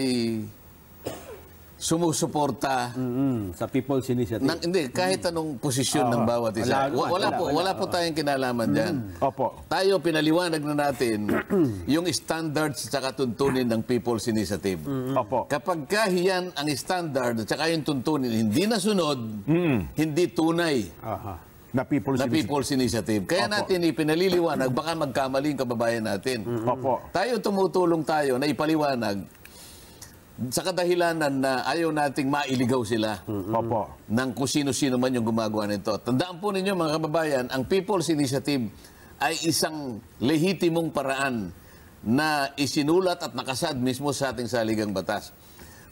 Speaker 3: sumusuporta mm-hmm. sa People's Initiative. Nang,
Speaker 1: hindi, kahit anong posisyon mm-hmm. ng bawat isa. Wala, wala, wala po, wala, wala po tayong kinalaman mm-hmm. Opo. Tayo, pinaliwanag na natin yung standards at tuntunin ng People's Initiative. Mm-hmm. Opo. Kapag kahiyan ang standard at yung tuntunin, hindi nasunod, mm-hmm. hindi tunay. Aha. Na People's, na People's Initiative. Kaya Opo. natin ipinaliliwanag, baka magkamali yung kababayan natin. Opo. Tayo tumutulong tayo na ipaliwanag sa kadahilanan na ayaw nating mailigaw sila mm-hmm. Opo. ng kung sino-sino man yung gumagawa nito. Tandaan po ninyo mga kababayan, ang People's Initiative ay isang lehitimong paraan na isinulat at nakasad mismo sa ating saligang batas.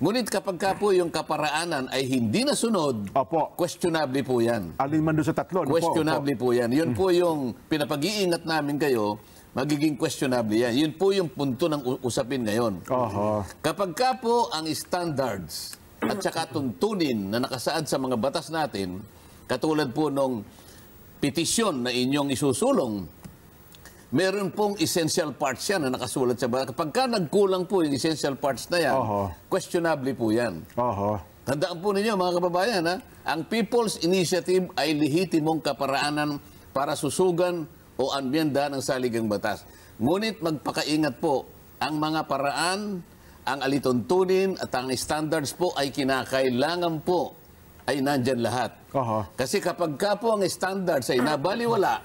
Speaker 1: Ngunit kapag ka po yung kaparaanan ay hindi nasunod, Opo. questionable po yan. Alin
Speaker 2: man doon sa tatlo. Ano questionable
Speaker 1: opo. po yan. Yun po mm. yung pinapag-iingat namin kayo magiging questionable yan. Yun po yung punto ng usapin ngayon. Oho. Kapag ka po ang standards at saka tuntunin na nakasaad sa mga batas natin, katulad po nung petisyon na inyong isusulong, meron pong essential parts yan na nakasulat sa batas. Kapag ka nagkulang po yung essential parts na yan, Oho. questionable po yan. Oho. Tandaan po ninyo mga kababayan, ha? ang People's Initiative ay lihitimong kaparaanan para susugan o ambyenda ng saligang batas. Ngunit magpakaingat po ang mga paraan, ang alituntunin at ang standards po ay kinakailangan po ay nandyan lahat. Uh-huh. Kasi kapag ka po ang standards ay nabaliwala,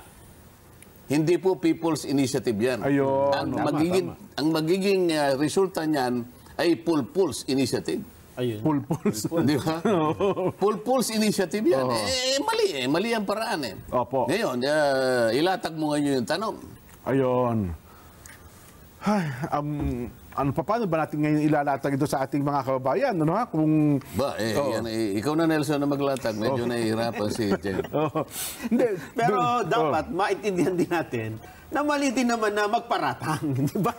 Speaker 1: hindi po people's initiative yan. Ayun, ang, tama, magiging, tama. ang magiging uh, resulta niyan ay full pulse initiative. Ayun. Pool pools. Di ba? Pool pools initiative yan. Oh. Eh, mali eh. Mali ang paraan eh.
Speaker 2: Opo. Ngayon, uh, ilatag mo ngayon yung tanong. Ayun. Ay, um, ano pa paano ba natin ngayon ilalatag ito sa ating mga kababayan?
Speaker 3: Ano ha? Kung...
Speaker 1: Ba, eh, oh. yan, eh, ikaw na Nelson na maglatag. Medyo oh. nahihirapan si Jen.
Speaker 3: oh. Pero dapat oh. maintindihan din natin na mali din naman na magparatang, di ba?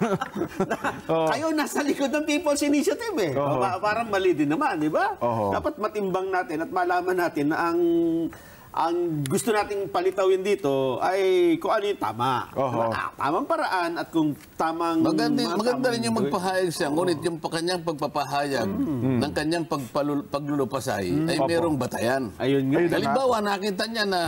Speaker 3: na, oh. Kayo nasa likod ng People's Initiative eh. Oh. Pa- parang mali din naman, di ba? Oh. Dapat matimbang natin at malaman natin na ang ang gusto nating palitawin dito ay kung ano yung tama. Oh, tamang paraan at kung tamang... Maganda, mga maganda tamang... rin yung magpahayag siya, oh. ngunit yung kanyang pagpapahayag mm. ng
Speaker 1: kanyang paglulupasay mm. ay Opo. merong batayan. Ayun nga. Halimbawa, nakita niya na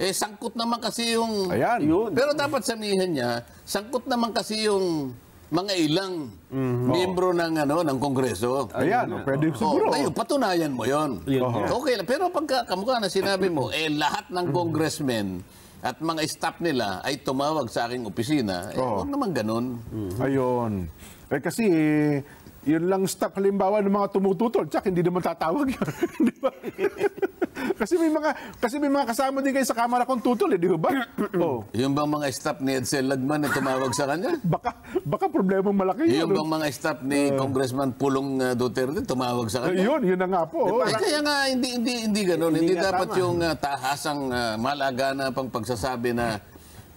Speaker 1: eh, sangkot naman kasi yung... Ayan. Pero dapat sabihin niya, sangkot naman kasi yung mga ilang
Speaker 3: mm-hmm. miyembro
Speaker 1: ng ano ng Kongreso. Ayan, Ayan. pwede oh. siguro. ayun, patunayan mo 'yon. Uh-huh. Okay pero pagka kamukha na sinabi mo, eh lahat ng mm-hmm. congressmen at mga staff nila ay tumawag sa aking opisina, eh oh. huwag
Speaker 2: naman ganun. Mm-hmm. Ayun. Eh kasi eh, yun lang staff halimbawa ng mga tumututol, tsak hindi naman tatawag yun. Di ba? kasi may mga kasi may mga kasama din kayo sa camera kung tutol eh, di ba? oh.
Speaker 1: Yung bang mga staff ni Edsel Lagman na tumawag sa kanya?
Speaker 2: baka baka problema malaki
Speaker 1: yun. Yung bang mga staff ni uh, Congressman Pulong uh, Duterte tumawag sa kanya? Uh,
Speaker 2: yun, yun na nga po. Eh, oh. parang, kaya nga hindi hindi hindi ganoon. Hindi, hindi dapat tama. yung
Speaker 1: uh, ah, tahasang uh, malaga na pang pagsasabi na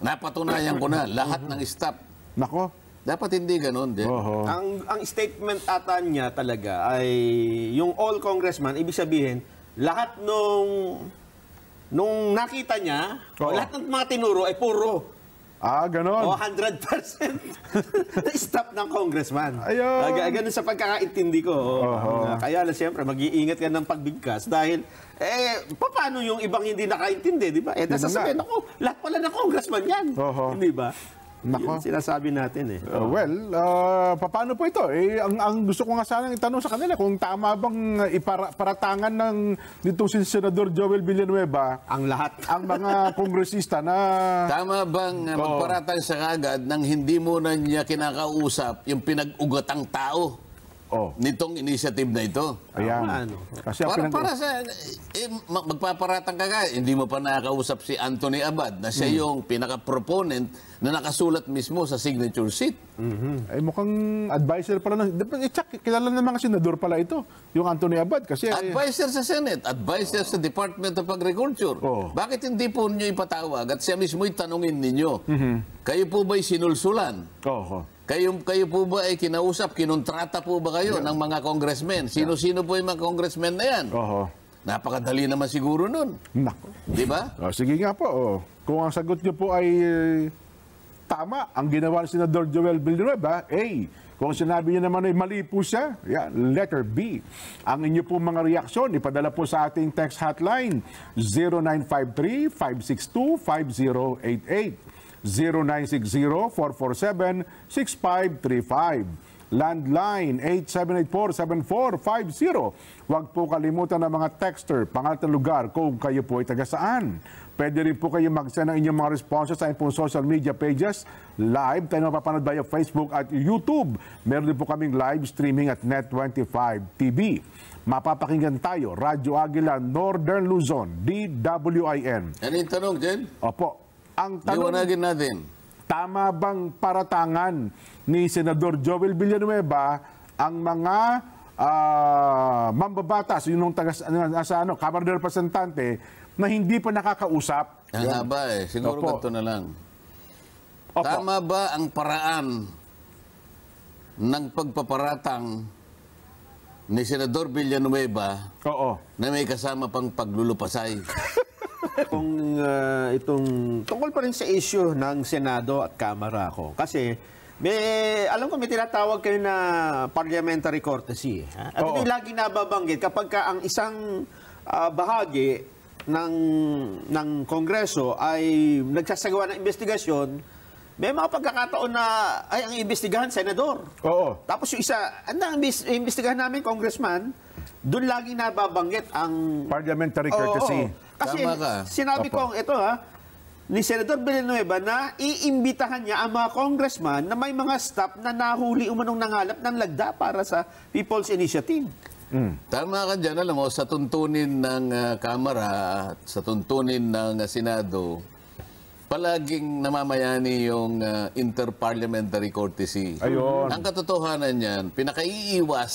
Speaker 1: napatunayan ko na lahat ng staff. Nako. Dapat hindi ganun din. Uh-huh.
Speaker 3: Ang, ang statement ata niya talaga ay yung all congressman, ibig sabihin, lahat nung nung nakita niya, oh. lahat ng mga tinuro ay puro.
Speaker 2: Ah, ganon. O,
Speaker 3: 100% stop ng congressman. Ayun. Uh, ah, ganon sa pagkakaintindi ko. Oh, uh, kaya lang siyempre, mag-iingat ka ng pagbigkas dahil, eh, paano yung ibang hindi nakaintindi, di ba? Eh, nasasabihin ako, lahat pala ng congressman yan. Uh-huh. Di ba? Nako. Yun sinasabi natin eh. Uh,
Speaker 2: well, uh, paano po ito? Eh, ang, ang gusto ko nga sanang itanong sa kanila kung tama bang iparatangan ng nitong si Senador Joel Villanueva ang lahat, ang mga kongresista na... Tama
Speaker 1: bang oh. Uh, magparatang siya agad nang hindi mo na niya kinakausap yung pinag-ugatang tao? oh. nitong initiative na
Speaker 3: ito. Ayan. Ano? Kasi para, pinag- para
Speaker 1: sa, eh, magpaparatang ka ka, hindi mo pa nakakausap si Anthony Abad na siya mm. yung pinaka-proponent na nakasulat mismo sa signature
Speaker 2: sheet. Mm-hmm. Ay eh, mukhang advisor pala. Ng, i-check, eh, kilala naman mga senador pala ito, yung Anthony Abad. Kasi, advisor
Speaker 1: ay, sa Senate, advisor oh. sa Department of Agriculture. Oh. Bakit hindi po nyo ipatawag at siya mismo itanungin ninyo? Mm-hmm. Kayo po ba'y sinulsulan? Oo. Oh, oh. Kayo, kayo po ba ay kinausap, kinontrata po ba kayo yeah. ng mga congressmen? Sino-sino po yung mga congressmen na yan? Oho. Napakadali naman siguro nun. Nako. Di ba?
Speaker 2: Oh, sige nga po. Oh. Kung ang sagot niyo po ay eh, tama, ang ginawa ni Senador Joel Villanueva, A. Eh, kung sinabi niya naman ay mali po siya, yeah, letter B. Ang inyo po mga reaksyon, ipadala po sa ating text hotline 0953-562-5088. 0960-447-6535. Landline 8784-7450. Huwag po kalimutan ng mga texter, pangalan lugar kung kayo po ay taga saan. Pwede rin po kayo mag-send ng inyong mga responses sa inyong social media pages. Live tayo mapapanood via Facebook at YouTube. Meron din po kaming live streaming at Net25 TV. Mapapakinggan tayo, Radyo Agila, Northern Luzon, DWIN. Any tanong, Jen? Opo, ang tanong, Liwanagin natin. Tama bang paratangan ni Senador Joel Villanueva ang mga uh, mambabatas, yun yung taga, sa ano, Kamara de Representante, na hindi pa nakakausap? Ang haba eh. Siguro Opo. ganito na lang. Opo. Tama ba ang paraan
Speaker 1: ng pagpaparatang ni Senador Villanueva Oo. na may kasama pang paglulupasay?
Speaker 3: kung uh, itong tungkol pa rin sa issue ng Senado at Kamara ko. Kasi may, alam ko may tinatawag kayo na parliamentary courtesy. Eh, ha? At Oo. ito lagi nababanggit kapag ka ang isang uh, bahagi ng, ng Kongreso ay nagsasagawa ng investigasyon, may mga pagkakataon na ay ang imbestigahan, senador. Oo. Tapos yung isa, ang imbestigahan namin, congressman, doon lagi nababanggit ang... Parliamentary courtesy. Oo, oo. Kasi sinabi Opo. ko, ito ha, ni Senator Villanueva na iimbitahan niya ang mga congressman na may mga staff na nahuli umanong nangalap ng lagda para sa People's Initiative.
Speaker 1: Mm. Tama ka dyan. Alam mo, sa tuntunin ng uh, Kamara at sa tuntunin ng uh, Senado, palaging namamayani yung uh, interparliamentary courtesy. Ayun. Ang katotohanan niyan, pinakaiiwas,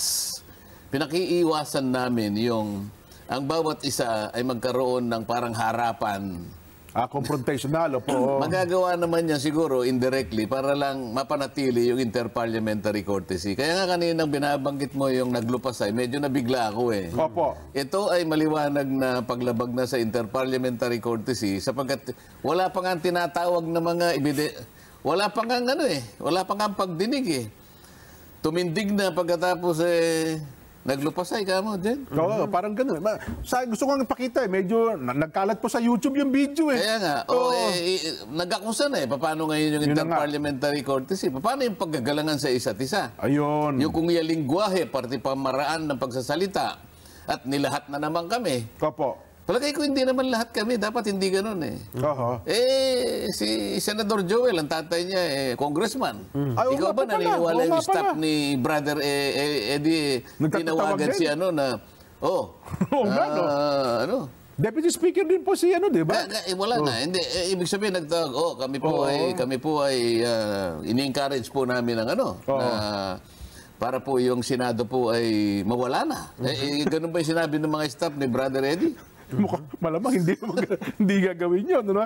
Speaker 1: pinakaiiwasan namin yung ang bawat isa ay magkaroon ng parang harapan. Ah, confrontational po. Magagawa naman niya siguro indirectly para lang mapanatili yung interparliamentary courtesy. Kaya nga kaninang binabanggit mo yung naglupas ay medyo nabigla ako eh. Opo. Ito ay maliwanag na paglabag na sa interparliamentary courtesy sapagkat wala pa nga tinatawag na mga ebide... Wala pa nga ano eh. Wala pa nga pagdinig eh. Tumindig na pagkatapos eh Naglupasay
Speaker 2: ka mo din. Oo, mm-hmm. parang ganun. sa, gusto kong ipakita eh, medyo nagkalat po sa YouTube yung video eh. Kaya nga, oh, oh
Speaker 1: eh, eh, nag-akusa na eh. Paano ngayon yung inter-parliamentary courtesy? Paano yung paggagalangan sa isa't isa? Ayun. Yung kung yung lingwahe, parte pamaraan ng pagsasalita, at nilahat na naman kami. Opo. Palagay ko hindi naman lahat kami, dapat hindi ganun eh. Uh-huh. Eh, si Senator Joel, ang tatay niya, eh, congressman. Mm. Ay, Ikaw ba naniniwala yung staff ni Brother eh, eh, Eddie, tinawagan si ano na, oh, uh, ano? ano?
Speaker 2: Deputy Speaker din po si ano, di ba? Ah, eh, wala oh. na. Hindi,
Speaker 1: eh, ibig sabihin, nagtawag, oh, kami po oh. ay, kami po ay, uh, ini-encourage po namin ng ano, oh. na, para po yung Senado po ay mawala na.
Speaker 2: Mm-hmm. Eh, eh, ganun ba yung sinabi ng mga staff ni Brother Eddie? Mukhang malamang hindi mag- hindi gagawin 'yon, ano?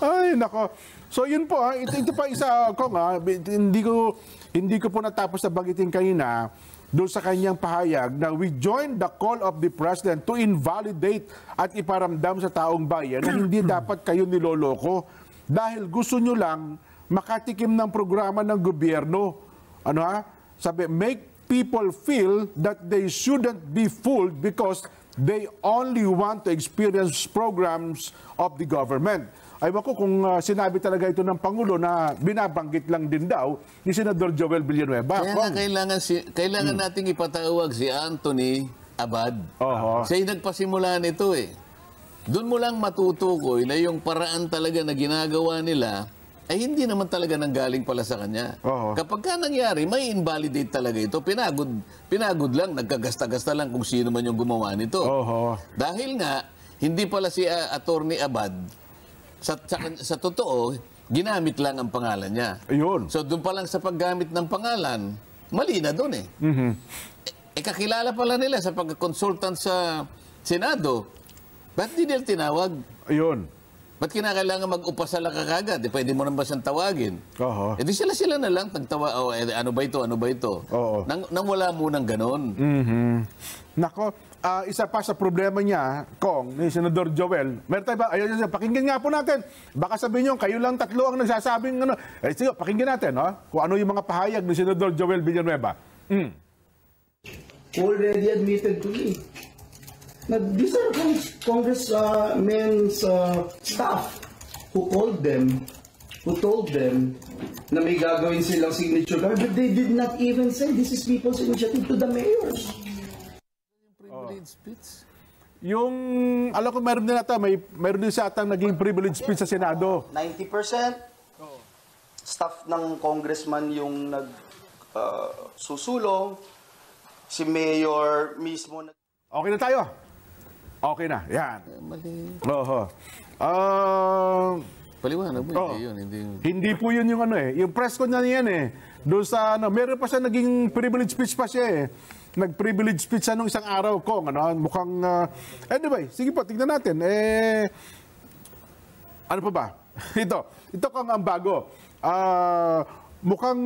Speaker 2: Ay, nako. So 'yun po ha, ah. ito, ito pa isa ah, ko nga ah. hindi ko hindi ko po natapos na bagitin kanina doon sa kanyang pahayag na we join the call of the president to invalidate at iparamdam sa taong bayan na hindi dapat kayo niloloko dahil gusto nyo lang makatikim ng programa ng gobyerno. Ano ha? Sabi, make people feel that they shouldn't be fooled because They only want to experience programs of the government. Ay ko kung uh, sinabi talaga ito ng Pangulo na binabanggit lang din daw ni Senador Joel Villanueva. Kaya Kung- hmm.
Speaker 1: kailangan, si, kailangan hmm. nating ipatawag si Anthony Abad. Oho. Siya yung nagpasimula nito eh. Doon mo lang matutukoy na yung paraan talaga na ginagawa nila ay eh, hindi naman talaga nanggaling pala sa kanya. Oo. Kapag ka nangyari, may invalidate talaga ito. Pinagod, pinagod lang, nagkagasta-gasta lang kung sino man yung gumawa nito. Oo. Dahil nga, hindi pala si uh, Attorney Abad, sa, sa, sa totoo, ginamit lang ang pangalan niya. Ayun. So doon pa lang sa paggamit ng pangalan, mali na doon eh. Mm-hmm. E, e kakilala pala nila sa pagkonsultant sa Senado. Ba't di nila tinawag? Ayun. Ba't kinakailangan mag upa sa kagad? E, pwede mo naman siyang tawagin. Oo. E eh, di sila-sila na lang, tagtawa, oh, eh, ano ba ito, ano ba ito? Oo. Nang, nang wala munang ganun.
Speaker 3: Mm-hmm.
Speaker 2: Nako, uh, isa pa sa problema niya, Kong, ni Senador Joel, meron tayo ba, ayun, pakinggan nga po natin. Baka sabihin nyo, kayo lang tatlo ang nagsasabing, ano, eh, sige, pakinggan natin, oh, kung ano yung mga pahayag ni Senador Joel Villanueva. Mm.
Speaker 3: Already admitted to me Now, these are congressmen's uh, staff who called them, who told them na may gagawin silang signature card, but they did not even say this is people's initiative to the mayors. Privilege oh.
Speaker 2: Yung, alam ko meron din ata, may, meron din sa atang naging privilege speech sa Senado.
Speaker 3: 90% staff ng congressman yung nag uh, susulong si mayor mismo Okay na tayo.
Speaker 2: Okay na, yan. Eh, mali. Oo. Ah, Paliwanag mo, Oo. Oh. hindi yun. Hindi hindi po yun yung ano eh. Yung press con niya yan eh. Doon sa ano, meron pa siya naging privilege speech pa siya eh. Nag-privilege speech siya nung isang araw ko. Ano, mukhang, ah, anyway, sige po, tignan natin. Eh, ano pa ba? ito, ito kang ang bago. Ah, mukhang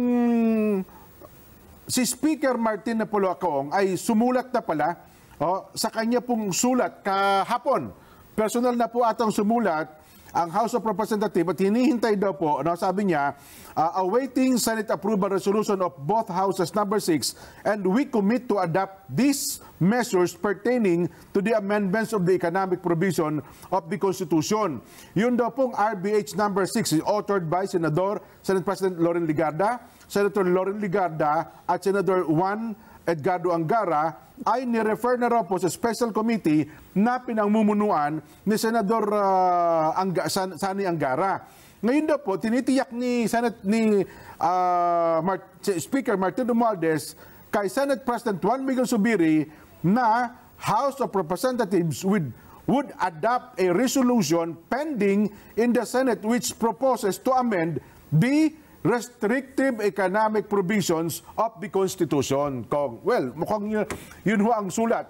Speaker 2: si Speaker Martin Napolo ay sumulat na pala Oh, sa kanya pong sulat kahapon, personal na po atang sumulat ang House of Representatives at hinihintay daw po, ano, sabi niya, uh, awaiting Senate approval resolution of both houses number 6 and we commit to adopt these measures pertaining to the amendments of the economic provision of the Constitution. Yun daw pong RBH number 6 is authored by Senator Senate President Loren Ligarda, Senator Loren Ligarda at Senator Juan Edgardo Angara ay ni-refer na raw po sa special committee na pinangmumunuan ni Senador uh, ah, Angga, San, Sani Angara. Ngayon daw po, tinitiyak ni, Senate, ni uh, ah, Mart, Speaker Martin Romualdez kay Senate President Juan Miguel Subiri na House of Representatives with would adopt a resolution pending in the Senate which proposes to amend the restrictive economic provisions of the Constitution. Kung, well, mukhang yun, yun ho ang sulat,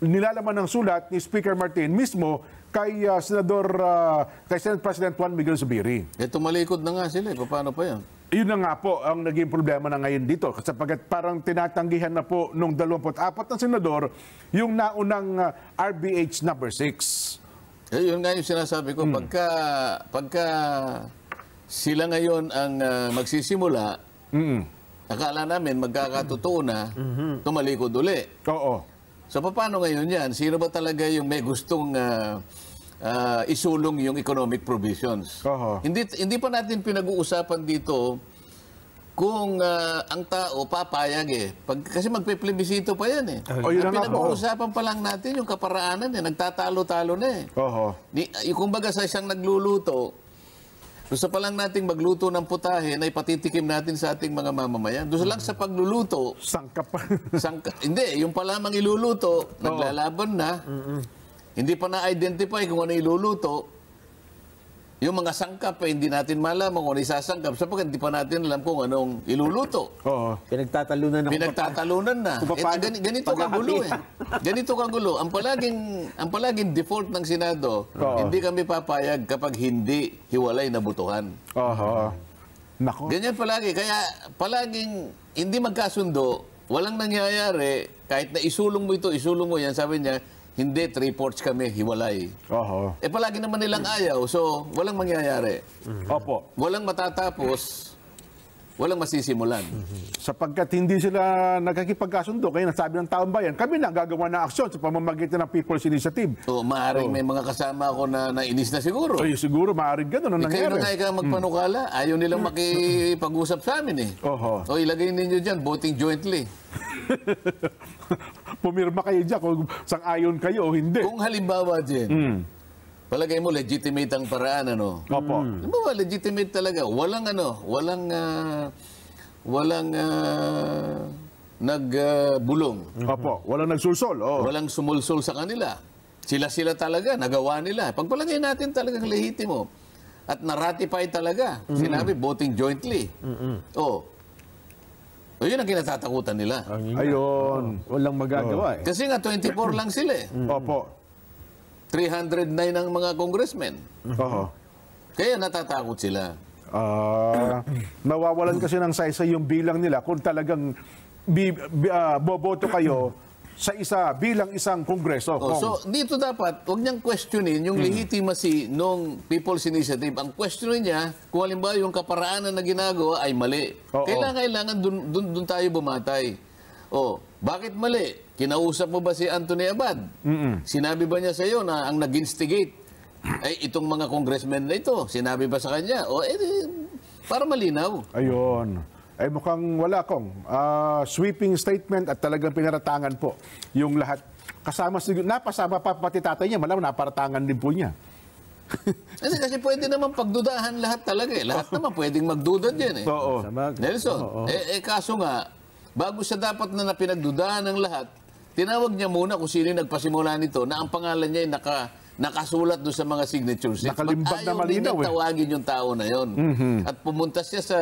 Speaker 2: nilalaman ng sulat ni Speaker Martin mismo kay uh, Senador, uh, kay Senate President Juan Miguel Zubiri. Eh, tumalikod na nga sila. Eh. Paano pa yan? Yun na nga po ang naging problema na ngayon dito. Sapagat parang tinatanggihan na po nung 24 na senador yung naunang uh, ah, RBH number 6. Eh, yun nga yung sinasabi ko. Hmm.
Speaker 1: Pagka, pagka sila ngayon ang uh, magsisimula, mm-hmm. akala namin magkakatotoo na, mm-hmm. tumalikod uli. Oo. So paano ngayon yan? Sino ba talaga yung may gustong uh, uh, isulong yung economic provisions? Oo. Hindi, hindi pa natin pinag-uusapan dito kung uh, ang tao papayag eh. Pag, kasi magpeplebisito pa yan eh. Oh, yun ang oh. pinag-uusapan pa lang natin yung kaparaanan eh. Nagtatalo-talo na eh. Oo. Di, yung kumbaga sa isang nagluluto, gusto pa lang nating magluto ng putahe na ipatitikim natin sa ating mga mamamayan. Doon lang sa pagluluto. Sangka pa. sangka, hindi, yung pa lamang iluluto, Oo. naglalaban na. Mm-mm. Hindi pa na-identify kung ano iluluto. Yung mga sangkap, pa, eh, hindi natin malaman kung ano isasangkap sapagkat hindi pa natin alam kung anong iluluto. Oo. Pinagtatalunan na. Pinagtatalunan na. Kung paano, eh, ganito, ganito kang gulo eh. Ganito kang gulo. Ang palaging, ang palaging default ng Senado, Oo. hindi kami papayag kapag hindi hiwalay na butuhan. Oo. Nako. Ganyan palagi. Kaya palaging hindi magkasundo, walang nangyayari, kahit na isulong mo ito, isulong mo yan, sabi niya, hindi, three-fourths kami, hiwalay. Oho. Eh, palagi naman nilang ayaw,
Speaker 2: so walang mangyayari.
Speaker 1: Opo. Walang matatapos walang masisimulan.
Speaker 2: Mm-hmm. Sapagkat hindi sila nagkakipagkasundo, kaya nasabi ng taong bayan, kami na gagawa ng aksyon sa pamamagitan ng People's Initiative. O, maaaring oh. may mga kasama ko na nainis na siguro. Ay, siguro, maaaring ganun ang eh, nangyari. Kayo na nga ikaw hmm. magpanukala,
Speaker 1: mm. ayaw nilang hmm. makipag-usap sa amin eh. Oho. O, ilagay ninyo dyan, voting jointly. Pumirma kayo dyan kung sang ayon kayo o hindi. Kung halimbawa, Jen, mm Palagay mo, legitimate ang paraan, ano? Opo. Mm. Ano ba, legitimate talaga. Walang, ano, walang, uh, walang uh, nagbulong. Uh, Opo, walang nagsulsol. Oh. Walang sumulsol sa kanila. Sila-sila talaga, nagawa nila. Pagpalagay natin talagang lehitimo. At naratify talaga. Mm. -hmm. Sinabi, voting jointly. Mm-hmm. Oh. O yun ang kinatatakutan nila. Ayun. Walang magagawa eh. Kasi nga, 24 lang sila eh. Mm. Opo. 309 ng mga congressmen. Oo.
Speaker 2: Kaya natatakot sila. Uh, nawawalan kasi ng saysa yung bilang nila kung talagang bi, bi, uh, boboto kayo sa isa bilang isang kongreso. Oh, so
Speaker 1: dito dapat huwag niyang questionin yung mm. legitimacy nung People's Initiative. Ang questionin niya kung halimbawa yung kaparaanan na ginagawa ay mali. Oh, kailangan, oh. kailangan dun, dun, dun tayo bumatay. Oh, bakit mali? Kinausap mo ba si Anthony Abad? Mm-mm. Sinabi ba niya sa iyo na ang nag-instigate ay itong mga congressmen na ito? Sinabi ba sa kanya? O eh,
Speaker 2: para malinaw. Ayun. Ay mukhang wala kong uh, ah, sweeping statement at talagang pinaratangan po yung lahat. Kasama siguro, napasama pa pati tatay niya, malam naparatangan din po niya.
Speaker 1: kasi, kasi pwede naman pagdudahan lahat talaga eh. Lahat naman
Speaker 2: pwedeng magduda din eh. Oo. Nelson,
Speaker 1: oo. Eh, eh kaso nga, bago siya dapat na napinagdudahan ng lahat, Tinawag niya muna kung sino nagpasimula nito na ang pangalan niya ay naka, nakasulat doon sa mga signatures. sheets. Nakalimbag na malinaw eh. tawagin yung tao na yon. Mm-hmm. At pumunta siya sa...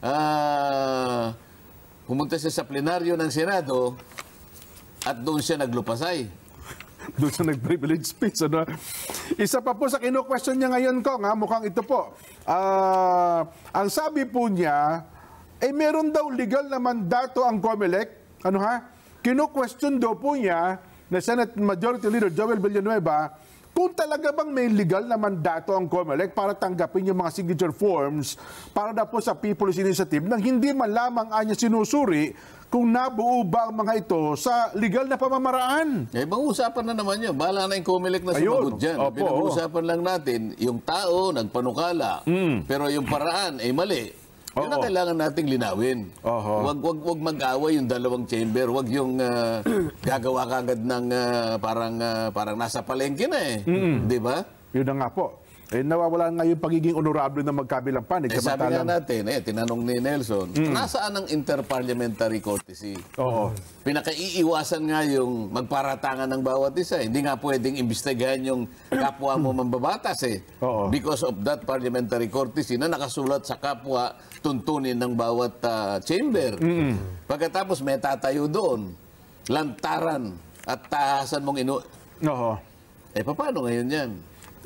Speaker 1: Uh, pumunta siya sa plenaryo ng Senado at doon siya
Speaker 2: naglupasay doon siya nag-privilege speech. Ano? Isa pa po sa kino-question niya ngayon, Kong, ha? mukhang ito po. Uh, ang sabi po niya, eh meron daw legal na mandato ang COMELEC, ano ha? Kino-question daw po niya na Senate Majority Leader Joel Villanueva kung talaga bang may legal na mandato ang COMELEC para tanggapin yung mga signature forms para na po sa People's Initiative nang hindi man lamang anya sinusuri kung nabuo ba ang mga ito sa legal na pamamaraan. Eh, bang usapan na naman yun. Bahala na yung COMELEC na sumagot dyan. Opo, Pinag-uusapan lang natin,
Speaker 1: yung tao nagpanukala, mm. pero yung paraan ay eh, mali. Yan ang kailangan nating linawin. Oho. Wag wag wag mag-away yung dalawang chamber, wag yung uh, gagawa kagad ng uh, parang uh, parang nasa palengke na eh.
Speaker 2: Mm-hmm. 'Di ba? Yun na nga
Speaker 1: po. Eh, nawawala nga yung pagiging honorable ng magkabilang panig. Eh, sabi nga natin, eh, tinanong ni Nelson, mm. nasaan ang interparliamentary courtesy? Oo. Pinakaiiwasan nga yung magparatangan ng bawat isa. Hindi nga pwedeng imbestigahan yung kapwa mo mambabatas eh. Oo. Because of that parliamentary courtesy na nakasulat sa kapwa tuntunin ng bawat uh, chamber. Mm. Pagkatapos may tatayo doon, lantaran
Speaker 2: at tahasan mong ino... Oo. Eh, paano ngayon yan?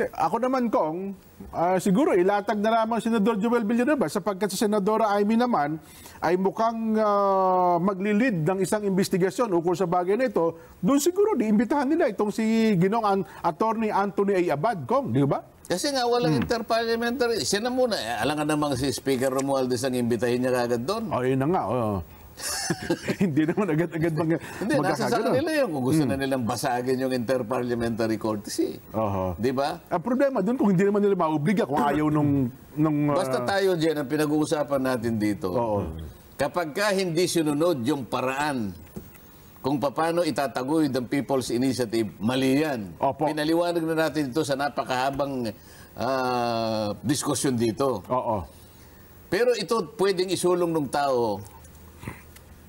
Speaker 2: Ako naman kong, uh, siguro ilatag na lamang Senador Joel Villanueva sapagkat si Senadora Amy naman ay mukhang uh, ah, magli-lead ng isang investigasyon ukol sa bagay na ito, doon siguro diimbitahan nila itong si Ginong An Attorney Anthony A. Abad, kong, di ba? Kasi nga walang hmm.
Speaker 1: interparliamentary. Siya muna. Eh, alangan namang si Speaker Romualdez ang imbitahin niya kagad doon. oh, yun na nga. Oh. hindi naman agad-agad mag Hindi, nasa sa nila yung kung gusto mm. na hmm. nilang basagin yung interparliamentary courtesy. Uh-huh. Di ba?
Speaker 2: Ang problema dun kung hindi naman nila maobliga kung ayaw nung... nung uh... Basta
Speaker 1: tayo, Jen, ang pinag-uusapan natin dito. Oo. Kapag ka hindi sinunod yung paraan kung paano itataguyod ang People's Initiative, mali yan. Opo. Pinaliwanag na natin ito sa napakahabang uh, diskusyon dito. Oo. Pero ito pwedeng isulong ng tao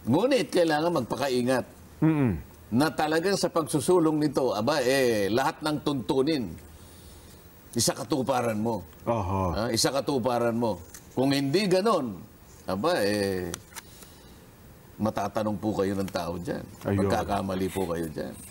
Speaker 1: Ngunit kailangan magpakaingat. Mm-hmm. Na talagang sa pagsusulong nito, aba eh, lahat ng tuntunin, isa katuparan mo. Oho. Uh, ah, isa katuparan mo. Kung hindi ganon, aba eh, matatanong po kayo ng tao dyan. Ayun. Magkakamali po kayo dyan.